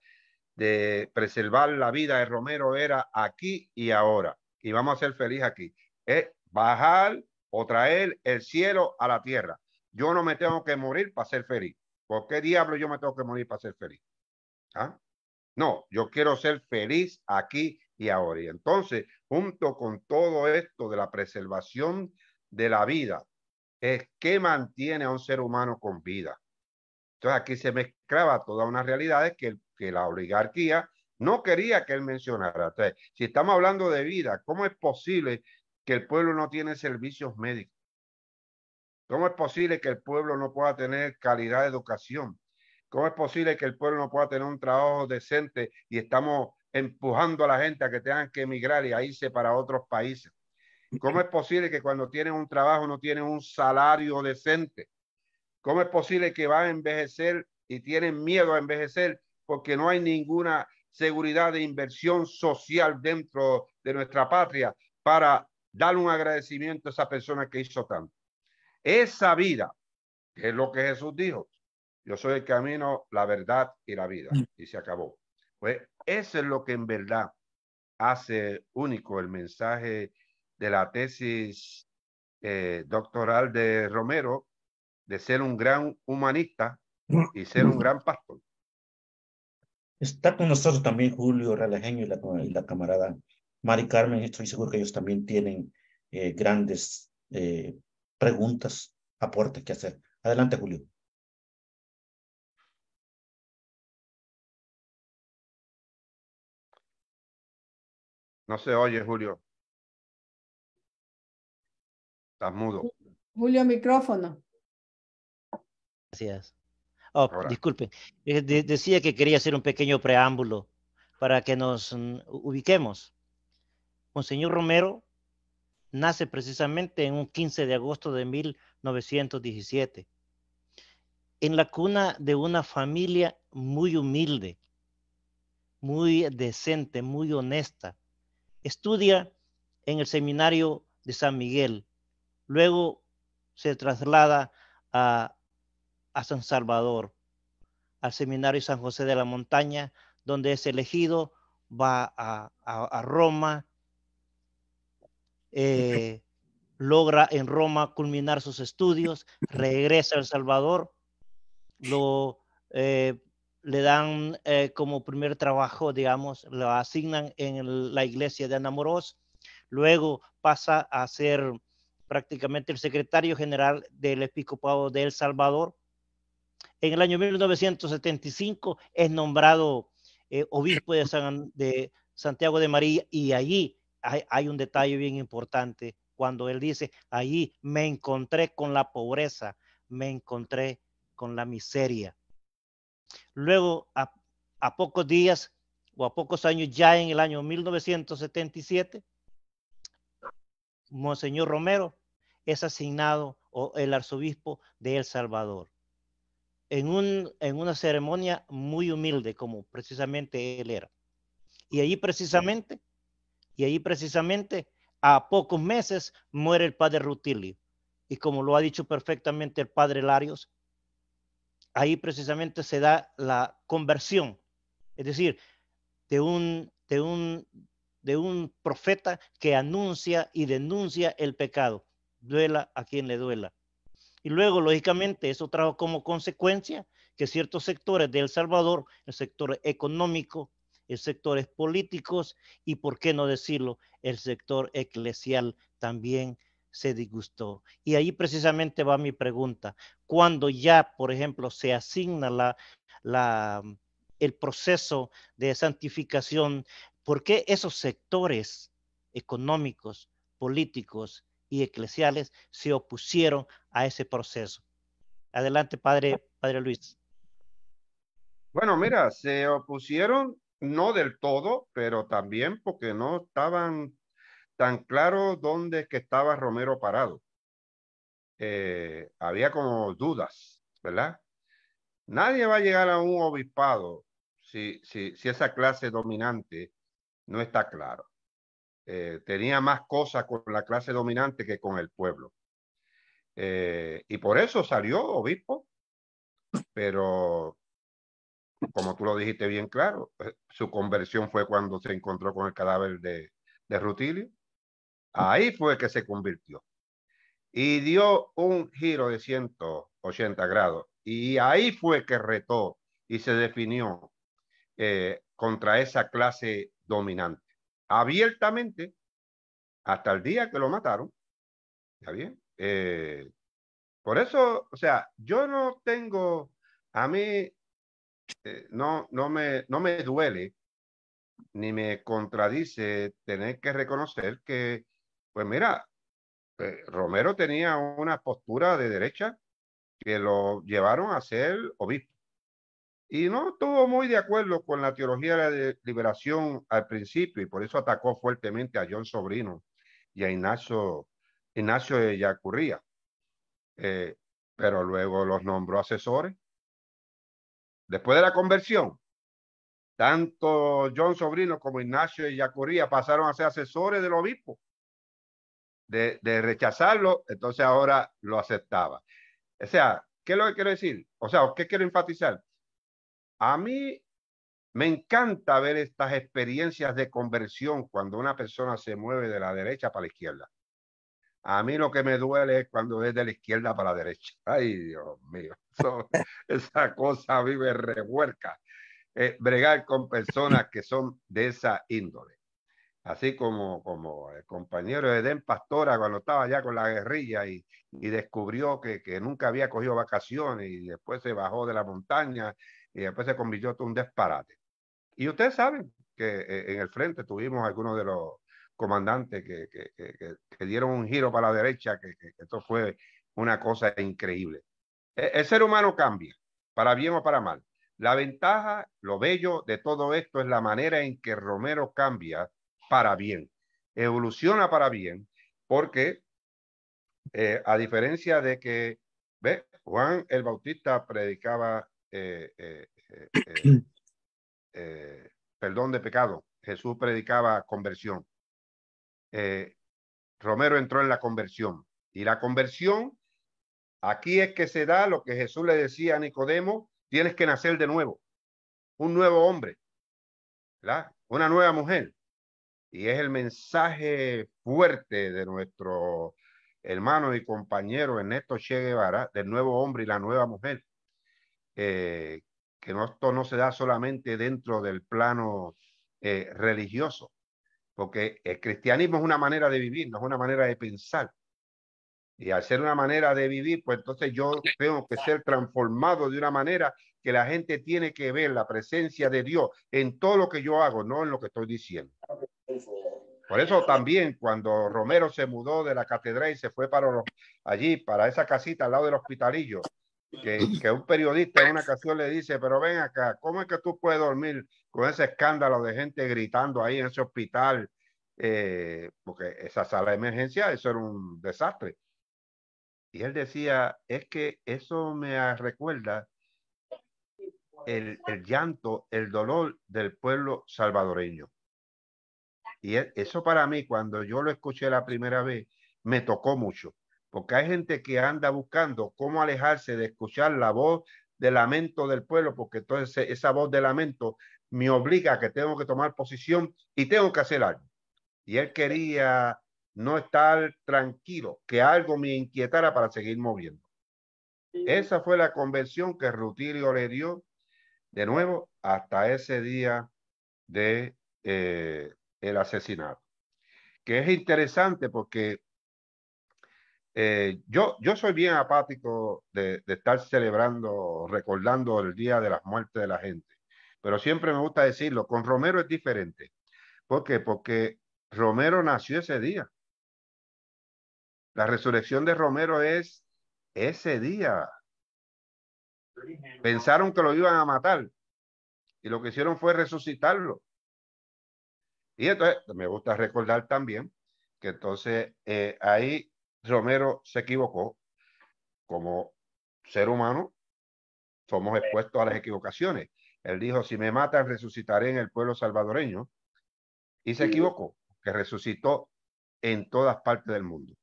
de preservar la vida de Romero era aquí y ahora. Y vamos a ser feliz aquí. Es bajar o traer el cielo a la tierra. Yo no me tengo que morir para ser feliz. ¿Por qué diablo yo me tengo que morir para ser feliz? ¿Ah? No, yo quiero ser feliz aquí y ahora. Y entonces, junto con todo esto de la preservación de la vida, es que mantiene a un ser humano con vida. Entonces aquí se mezclaba toda una realidades que, la oligarquía no quería que él mencionara. si estamos hablando de vida, ¿cómo es posible que el pueblo no tiene servicios médicos? ¿Cómo es posible que el pueblo no pueda tener calidad de educación? ¿Cómo es posible que el pueblo no pueda tener un trabajo decente y estamos empujando a la gente a que tengan que emigrar y a irse para otros países? ¿Cómo es posible que cuando tienen un trabajo no tienen un salario decente? ¿Cómo es posible que van a envejecer y tienen miedo a envejecer porque no hay ninguna seguridad de inversión social dentro de nuestra patria para dar un agradecimiento a esa persona que hizo tanto? Esa vida, que es lo que Jesús dijo, yo soy el camino, la verdad y la vida, mm. y se acabó. Pues eso es lo que en verdad hace único el mensaje de la tesis eh, doctoral de Romero, de ser un gran humanista mm. y ser un gran pastor. Está con nosotros también Julio Relajeño y la, camarada Mari Carmen. Estoy seguro que ellos también tienen eh, grandes eh, preguntas, aportes que hacer. Adelante, Julio. No se oye, Julio. Estás mudo. Julio, micrófono. Gracias. Oh, disculpe. Eh, decía que quería hacer un pequeño preámbulo para que nos mm, ubiquemos. Monseñor Romero nace precisamente en un 15 de agosto de 1917, en la cuna de una familia muy humilde, muy decente, muy honesta. Estudia en el seminario de San Miguel, luego se traslada a, a San Salvador, al Seminario San José de la Montaña, donde es elegido, va a, Roma, eh, logra en Roma culminar sus estudios, regresa a El Salvador, lo, eh, le dan eh, como primer trabajo, digamos, lo asignan en la iglesia de Ana luego pasa a ser prácticamente el secretario general del episcopado de El Salvador, en el año 1975 es nombrado eh, obispo de, Santiago de María y allí hay, un detalle bien importante cuando él dice, allí me encontré con la pobreza, me encontré con la miseria. Luego, a, pocos días o a pocos años, ya en el año 1977, Monseñor Romero es asignado el arzobispo de El Salvador en, un, en una ceremonia muy humilde como precisamente él era. Y allí precisamente, y precisamente, a pocos meses muere el padre Rutilio. Y como lo ha dicho perfectamente el padre Larios, ahí precisamente se da la conversión, es decir, de un, de un, de un profeta que anuncia y denuncia el pecado, duela a quien le duela. Y luego, lógicamente, eso trajo como consecuencia que ciertos sectores de El Salvador, el sector económico, el sectores políticos y, por qué no decirlo, el sector eclesial también se disgustó. Y ahí precisamente va mi pregunta. Cuando ya, por ejemplo, se asigna la, mm, el proceso de santificación, ¿por qué esos sectores económicos, políticos y eclesiales se opusieron a ese proceso. Adelante, padre, padre Luis. Bueno, mira, se opusieron, no del todo, pero también porque no estaban tan claros dónde estaba Romero parado. Eh, había como dudas, ¿verdad? Nadie va a llegar a un obispado si, si, esa clase dominante no está claro. Eh, tenía más cosas con la clase dominante que con el pueblo. Eh, y por eso salió obispo, pero como tú lo dijiste bien claro, eh, su conversión fue cuando se encontró con el cadáver de, Rutilio. Ahí fue que se convirtió y dio un giro de 180 grados. Y ahí fue que retó y se definió eh, contra esa clase dominante, abiertamente, hasta el día que lo mataron. ¿Está bien? Eh, por eso, o sea, yo no tengo, a mí eh, no, no, me, no me duele ni me contradice tener que reconocer que, pues mira, eh, Romero tenía una postura de derecha que lo llevaron a ser obispo. Y no estuvo muy de acuerdo con la teología de la liberación al principio y por eso atacó fuertemente a John Sobrino y a Ignacio Ignacio eh, ya ocurría, eh, pero luego los nombró asesores. Después de la conversión, tanto John Sobrino como Ignacio Yacuría pasaron a ser asesores del obispo. De, de, rechazarlo, entonces ahora lo aceptaba. O sea, ¿qué es lo que quiero decir? O sea, ¿qué quiero enfatizar? A mí me encanta ver estas experiencias de conversión cuando una persona se mueve de la derecha para la izquierda. A mí lo que me duele es cuando es de la izquierda para la derecha. Ay, Dios mío, (laughs) esa cosa vive revuelca. Eh, bregar con personas que son de esa índole. Así como, como el compañero Edén Pastora cuando estaba allá con la guerrilla y, descubrió que, nunca había cogido vacaciones y después se bajó de la montaña y después se convirtió en un desparate Y ustedes saben que eh, en el frente tuvimos algunos de los comandante, que, dieron un giro para la derecha, que, esto fue una cosa increíble. E, el, ser humano cambia, para bien o para mal. La ventaja, lo bello de todo esto es la manera en que Romero cambia para bien, evoluciona para bien, porque eh, a diferencia de que, ve, Juan el Bautista predicaba eh, eh, (clears throat) perdón de pecado, Jesús predicaba conversión. Eh, Romero entró en la conversión. Y la conversión, aquí es que se da lo que Jesús le decía a Nicodemo, tienes que nacer de nuevo, un nuevo hombre, una nueva mujer. Y es el mensaje fuerte de nuestro hermano y compañero Ernesto Che Guevara, del nuevo hombre y la nueva mujer, eh, que no, esto no se da solamente dentro del plano eh, religioso, porque el cristianismo es una manera de vivir, no es una manera de pensar. Y al ser una manera de vivir, pues entonces yo tengo que ser transformado de una manera que la gente tiene que ver la presencia de Dios en todo lo que yo hago, no en lo que estoy diciendo. Por eso también cuando Romero se mudó de la catedral y se fue para allí, para esa casita al lado del hospitalillo, que, que, un periodista en una ocasión le dice, pero ven acá, ¿cómo es que tú puedes dormir con ese escándalo de gente gritando ahí en ese hospital, eh, porque esa sala de emergencia, eso era un desastre. Y él decía, es que eso me recuerda el, el llanto, el dolor del pueblo salvadoreño. Y e, eso para mí, cuando yo lo escuché la primera vez, me tocó mucho, porque hay gente que anda buscando cómo alejarse de escuchar la voz de lamento del pueblo, porque entonces e, esa voz de lamento me obliga a que tengo que tomar posición y tengo que hacer algo. Y él quería no estar tranquilo, que algo me inquietara para seguir moviendo. Esa fue la convención que Rutilio le dio de nuevo hasta ese día de eh, el asesinato. Que es interesante porque eh, yo, yo soy bien apático de, estar celebrando, recordando el Día de las Muertes de la gente, pero siempre me gusta decirlo, con Romero es diferente. ¿Por qué? Porque Romero nació ese día. La resurrección de Romero es ese día. Pensaron que lo iban a matar y lo que hicieron fue resucitarlo. Y entonces me gusta recordar también que entonces eh, ahí Romero se equivocó como ser humano, somos expuestos a las equivocaciones. Él dijo, si me matan, resucitaré en el pueblo salvadoreño. Y se equivocó, que resucitó en todas partes del mundo.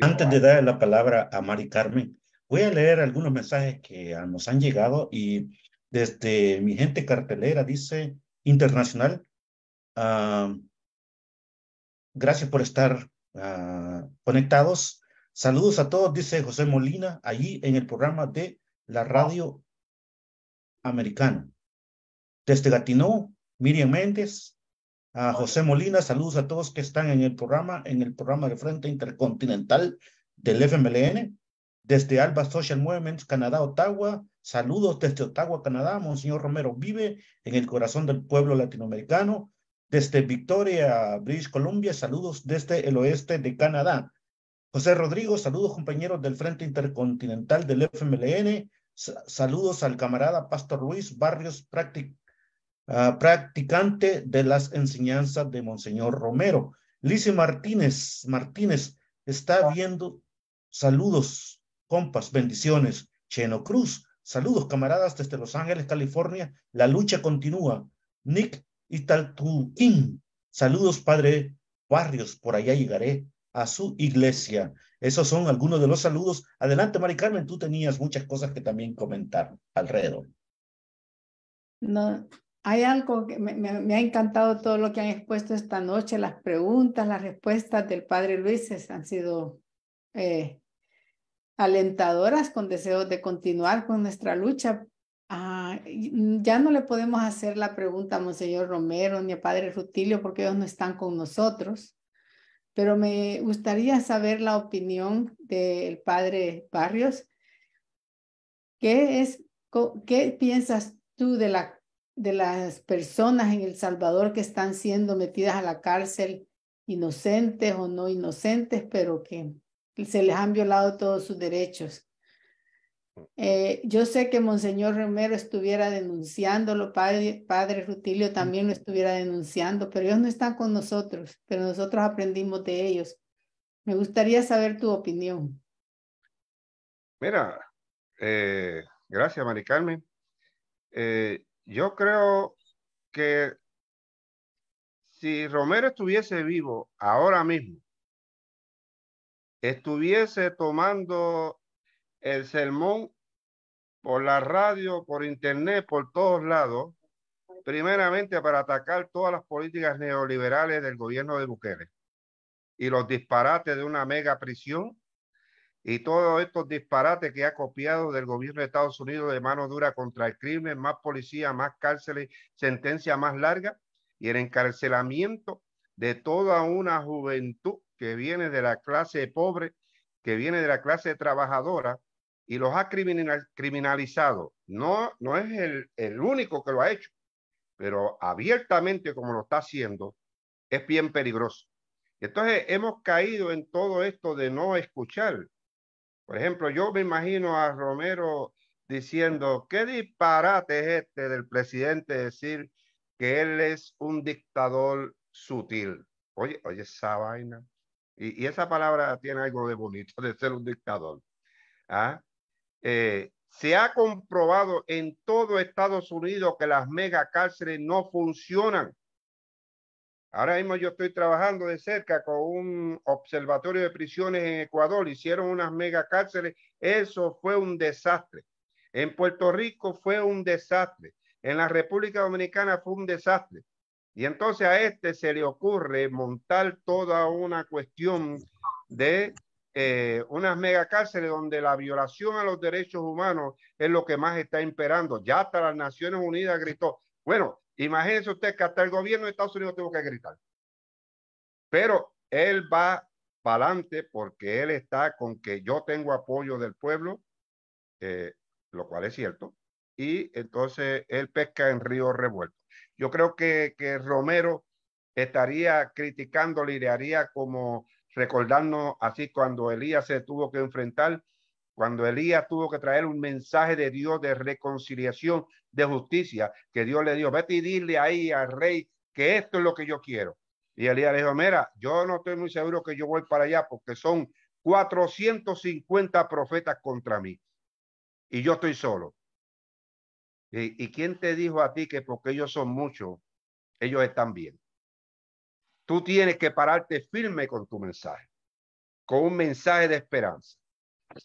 Antes de dar la palabra a Mari Carmen, voy a leer algunos mensajes que nos han llegado y desde mi gente cartelera dice internacional, ah, gracias por estar Ah, conectados. Saludos a todos, dice José Molina, allí en el programa de la radio americana. Desde Gatineau, Miriam Méndez, a José Molina, saludos a todos que están en el programa, en el programa de Frente Intercontinental del FMLN. Desde Alba Social Movements Canadá, Ottawa, saludos desde Ottawa, Canadá, Monseñor Romero vive en el corazón del pueblo latinoamericano desde Victoria, British Columbia, saludos desde el oeste de Canadá. José Rodrigo, saludos compañeros del Frente Intercontinental del FMLN, saludos al camarada Pastor Ruiz Barrios, ah, practicante de las enseñanzas de Monseñor Romero. Lice Martínez, Martínez, está viendo, saludos, compas, bendiciones. Cheno Cruz, saludos camaradas desde Los Ángeles, California, la lucha continúa. Nick y tal Italtunquín. Saludos, padre Barrios, por allá llegaré a su iglesia. Esos son algunos de los saludos. Adelante, Mari Carmen, tú tenías muchas cosas que también comentar alrededor. No, hay algo que me, ha encantado todo lo que han expuesto esta noche, las preguntas, las respuestas del padre Luis han sido eh, alentadoras con deseos de continuar con nuestra lucha Ah, mm, ya no le podemos hacer la pregunta a Monseñor Romero ni a Padre Rutilio porque ellos no están con nosotros, pero me gustaría saber la opinión del Padre Barrios. ¿Qué, es, qué piensas tú de, de las personas en El Salvador que están siendo metidas a la cárcel, inocentes o no inocentes, pero que se les han violado todos sus derechos? Eh, yo sé que Monseñor Romero estuviera denunciándolo, padre, Rutilio también lo estuviera denunciando, pero ellos no están con nosotros, pero nosotros aprendimos de ellos. Me gustaría saber tu opinión. Mira, eh, gracias, Mari Carmen. Eh, yo creo que si Romero estuviese vivo ahora mismo, estuviese tomando el sermón por la radio, por internet, por todos lados, primeramente para atacar todas las políticas neoliberales del gobierno de Bukele y los disparates de una mega prisión y todos estos disparates que ha copiado del gobierno de Estados Unidos de mano dura contra el crimen, más policía, más cárceles, sentencia más larga y el encarcelamiento de toda una juventud que viene de la clase pobre, que viene de la clase trabajadora, y los ha criminalizado. No, no es el, el único que lo ha hecho, pero abiertamente como lo está haciendo, es bien peligroso. Entonces hemos caído en todo esto de no escuchar. Por ejemplo, yo me imagino a Romero diciendo, qué disparate es este del presidente decir que él es un dictador sutil. Oye, oye, esa vaina. Y, y esa palabra tiene algo de bonito de ser un dictador. ¿Ah? Eh, se ha comprobado en todo Estados Unidos que las mega cárceles no funcionan. Ahora mismo yo estoy trabajando de cerca con un observatorio de prisiones en Ecuador. Hicieron unas mega cárceles. Eso fue un desastre. En Puerto Rico fue un desastre. En la República Dominicana fue un desastre. Y entonces a este se le ocurre montar toda una cuestión de eh, unas megacárceles donde la violación a los derechos humanos es lo que más está imperando. Ya hasta las Naciones Unidas gritó. Bueno, imagínense usted que hasta el gobierno de Estados Unidos tuvo que gritar. Pero él va para adelante porque él está con que yo tengo apoyo del pueblo, eh, lo cual es cierto, y entonces él pesca en río revuelto. Yo creo que, que Romero estaría criticando, y le haría como recordando así cuando Elías se tuvo que enfrentar, cuando Elías tuvo que traer un mensaje de Dios de reconciliación, de justicia, que Dios le dio, vete y dile ahí al rey que esto es lo que yo quiero. Y Elías le dijo, mira, yo no estoy muy seguro que yo voy para allá porque son 450 profetas contra mí y yo estoy solo. ¿Y, y quién te dijo a ti que porque ellos son muchos, ellos están bien? Tú tienes que pararte firme con tu mensaje, con un mensaje de esperanza.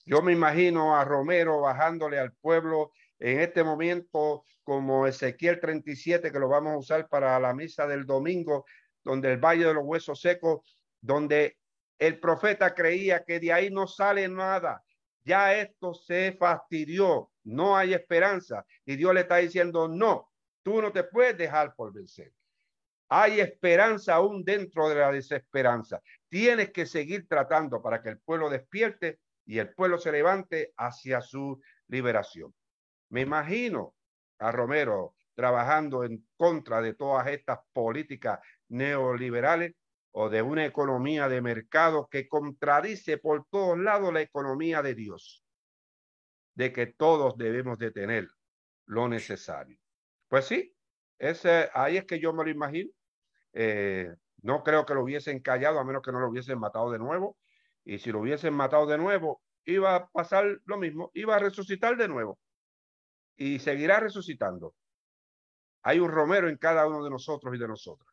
Yo me imagino a Romero bajándole al pueblo en este momento como Ezequiel 37, que lo vamos a usar para la misa del domingo, donde el Valle de los Huesos Secos, donde el profeta creía que de ahí no sale nada. Ya esto se fastidió, no hay esperanza. Y Dios le está diciendo, no, tú no te puedes dejar por vencer. Hay esperanza aún dentro de la desesperanza. Tienes que seguir tratando para que el pueblo despierte y el pueblo se levante hacia su liberación. Me imagino a Romero trabajando en contra de todas estas políticas neoliberales o de una economía de mercado que contradice por todos lados la economía de Dios, de que todos debemos de tener lo necesario. Pues sí, ese, ahí es que yo me lo imagino. Eh, no creo que lo hubiesen callado a menos que no lo hubiesen matado de nuevo. Y si lo hubiesen matado de nuevo, iba a pasar lo mismo, iba a resucitar de nuevo. Y seguirá resucitando. Hay un Romero en cada uno de nosotros y de nosotras.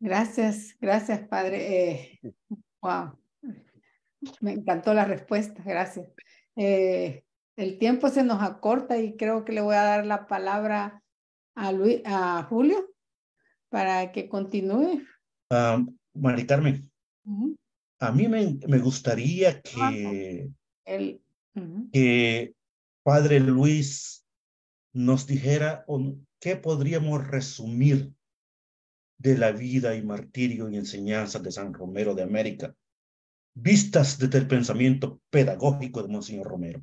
Gracias, gracias, padre. Eh, (laughs) me encantó la respuesta, gracias. Eh, el tiempo se nos acorta y creo que le voy a dar la palabra a, Luis, a Julio para que continúe. a ah, Mari Carmen, a mí me, gustaría que, ah, el, que Padre Luis nos dijera qué podríamos resumir de la vida y martirio y enseñanza de San Romero de América, vistas desde el pensamiento pedagógico de Monseñor Romero.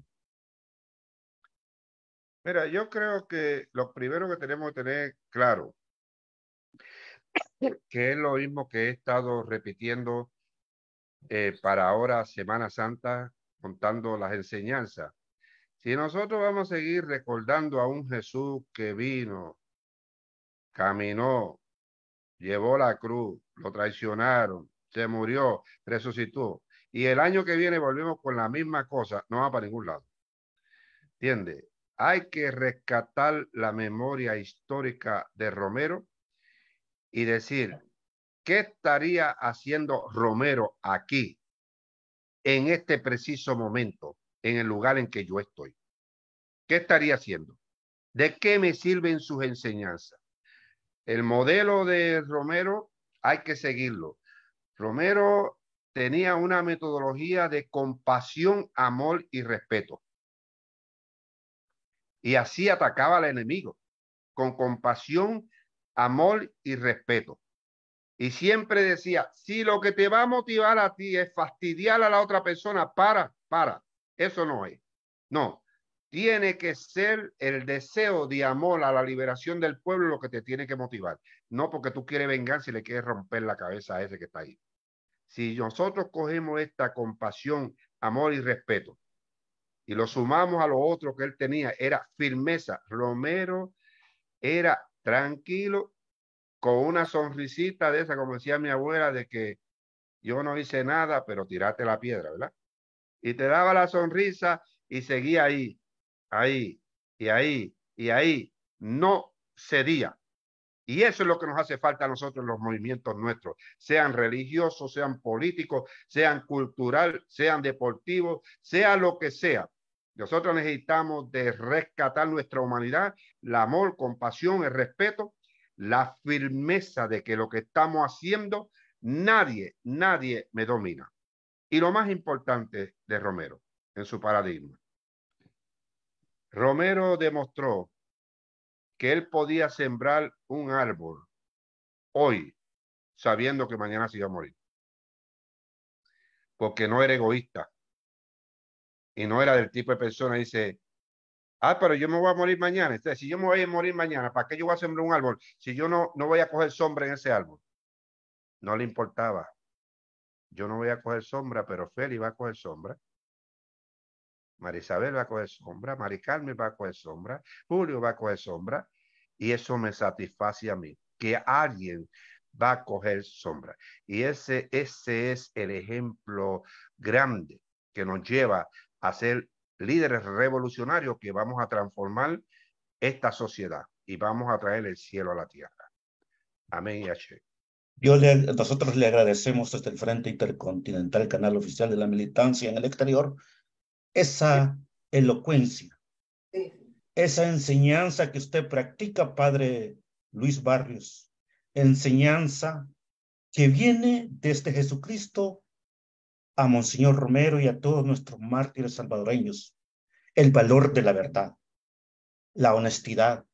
Mira, yo creo que lo primero que tenemos que tener claro, (coughs) que es lo mismo que he estado repitiendo eh, para ahora Semana Santa, contando las enseñanzas. Si nosotros vamos a seguir recordando a un Jesús que vino, caminó, llevó la cruz, lo traicionaron, se murió, resucitó, y el año que viene volvemos con la misma cosa, no va para ningún lado. ¿Entiendes? hay que rescatar la memoria histórica de Romero y decir, ¿qué estaría haciendo Romero aquí, en este preciso momento, en el lugar en que yo estoy? ¿Qué estaría haciendo? ¿De qué me sirven sus enseñanzas? El modelo de Romero hay que seguirlo. Romero tenía una metodología de compasión, amor y respeto y así atacaba al enemigo con compasión, amor y respeto. Y siempre decía, si lo que te va a motivar a ti es fastidiar a la otra persona, para, para, eso no es. No, tiene que ser el deseo de amor a la liberación del pueblo lo que te tiene que motivar, no porque tú quieres venganza y le quieres romper la cabeza a ese que está ahí. Si nosotros cogemos esta compasión, amor y respeto y lo sumamos a lo otro que él tenía, era firmeza. Romero era tranquilo, con una sonrisita de esa, como decía mi abuela, de que yo no hice nada, pero tirate la piedra, ¿verdad? Y te daba la sonrisa y seguía ahí, ahí, y ahí, y ahí. No cedía. Y eso es lo que nos hace falta a nosotros en los movimientos nuestros, sean religiosos, sean políticos, sean cultural, sean deportivos, sea lo que sea. Nosotros necesitamos de rescatar nuestra humanidad, el amor, compasión, el respeto, la firmeza de que lo que estamos haciendo, nadie, nadie me domina. Y lo más importante de Romero en su paradigma. Romero demostró que él podía sembrar un árbol hoy, sabiendo que mañana se iba a morir. Porque no era egoísta, y no era del tipo de persona, dice, ah, pero yo me voy a morir mañana. si yo me voy a morir mañana, ¿para qué yo voy a sembrar un árbol? Si yo no, no voy a coger sombra en ese árbol. No le importaba. Yo no voy a coger sombra, pero Feli va a coger sombra. Marisabel va a coger sombra, Maricarmen Carmen va a coger sombra, Julio va a coger sombra, y eso me satisface a mí, que alguien va a coger sombra. Y ese, ese es el ejemplo grande que nos lleva a ser líderes revolucionarios que vamos a transformar esta sociedad y vamos a traer el cielo a la tierra. Amén y H. Dios nosotros le agradecemos desde el Frente Intercontinental, canal oficial de la militancia en el exterior, esa elocuencia, esa enseñanza que usted practica, Padre Luis Barrios, enseñanza que viene desde Jesucristo a Monseñor Romero y a todos nuestros mártires salvadoreños el valor de la verdad, la honestidad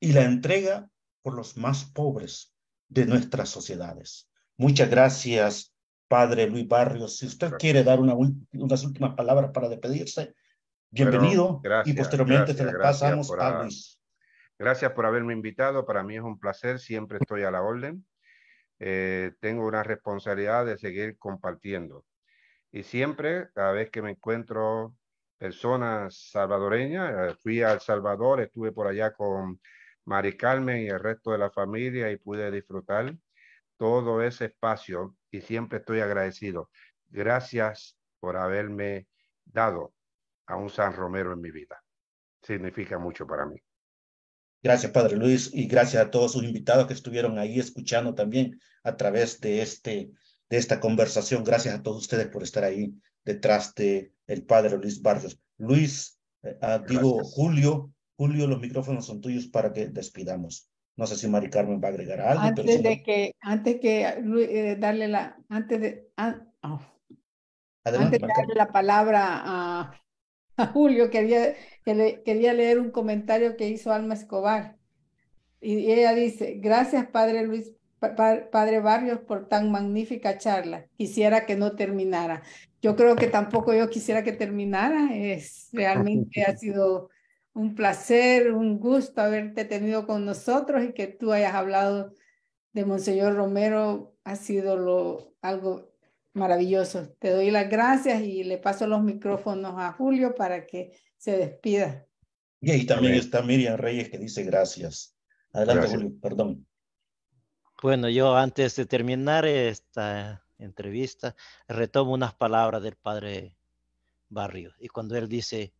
y la entrega por los más pobres de nuestras sociedades. Muchas gracias, Padre Luis Barrios. Si usted quiere dar unas últimas palabras para despedirse, bienvenido y posteriormente las pasamos a Luis. Gracias por haberme invitado. Para mí es un placer. Siempre estoy a la orden. Eh, tengo una responsabilidad de seguir compartiendo. Y siempre, cada vez que me encuentro personas salvadoreñas, eh, fui a El Salvador, estuve por allá con Mari Carmen y el resto de la familia y pude disfrutar todo ese espacio y siempre estoy agradecido. Gracias por haberme dado a un San Romero en mi vida. Significa mucho para mí. Gracias, Padre Luis, y gracias a todos sus invitados que estuvieron ahí escuchando también a través de, este, de esta conversación. Gracias a todos ustedes por estar ahí detrás de el Padre Luis Barrios. Luis, eh, ah, digo, Julio, Julio, los micrófonos son tuyos para que despidamos. No sé si Mari Carmen va a agregar algo. Antes de que, antes que eh, darle la, antes de, ah, oh. antes de darle la palabra a (laughs) a Julio, quería, leer un comentario que hizo Alma Escobar. Y ella dice, gracias Padre Luis, Padre Barrios, por tan magnífica charla. Quisiera que no terminara. Yo creo que tampoco yo quisiera que terminara. Es, realmente ha sido un placer, un gusto haberte tenido con nosotros y que tú hayas hablado de Monseñor Romero. Ha sido lo, algo Maravilloso. Te doy las gracias y le paso los micrófonos a Julio para que se despida. Y ahí también está Miriam Reyes que dice gracias. Adelante, Julio, perdón. Bueno, yo antes de terminar esta entrevista, retomo unas palabras del padre Barrio. Y cuando él dice,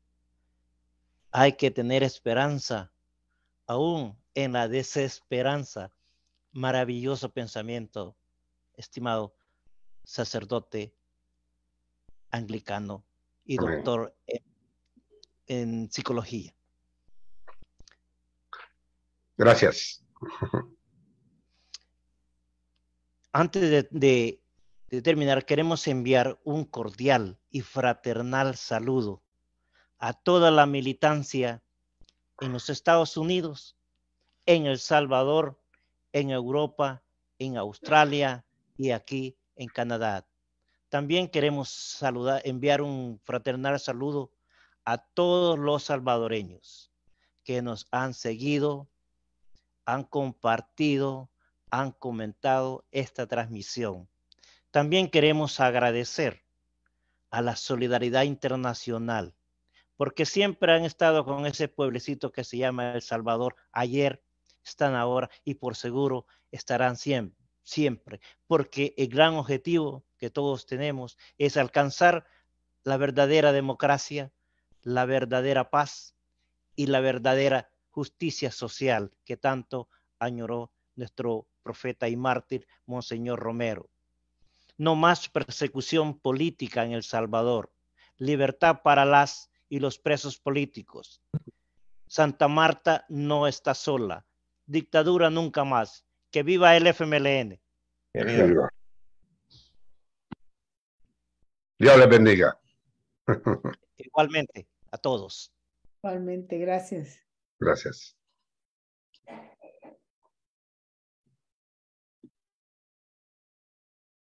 hay que tener esperanza, aún en la desesperanza, maravilloso pensamiento, estimado sacerdote anglicano y doctor en, psicología. Gracias. Antes de, de, terminar, queremos enviar un cordial y fraternal saludo a toda la militancia en los Estados Unidos, en El Salvador, en Europa, en Australia y aquí en Canadá. También queremos saludar, enviar un fraternal saludo a todos los salvadoreños que nos han seguido, han compartido, han comentado esta transmisión. También queremos agradecer a la solidaridad internacional, porque siempre han estado con ese pueblecito que se llama El Salvador. Ayer están ahora y por seguro estarán siempre siempre, porque el gran objetivo que todos tenemos es alcanzar la verdadera democracia, la verdadera paz y la verdadera justicia social que tanto añoró nuestro profeta y mártir, Monseñor Romero. No más persecución política en El Salvador, libertad para las y los presos políticos. Santa Marta no está sola, dictadura nunca más, que viva el FMLN. ¡Que viva! Dios les bendiga. Igualmente, a todos. Igualmente, gracias. Gracias.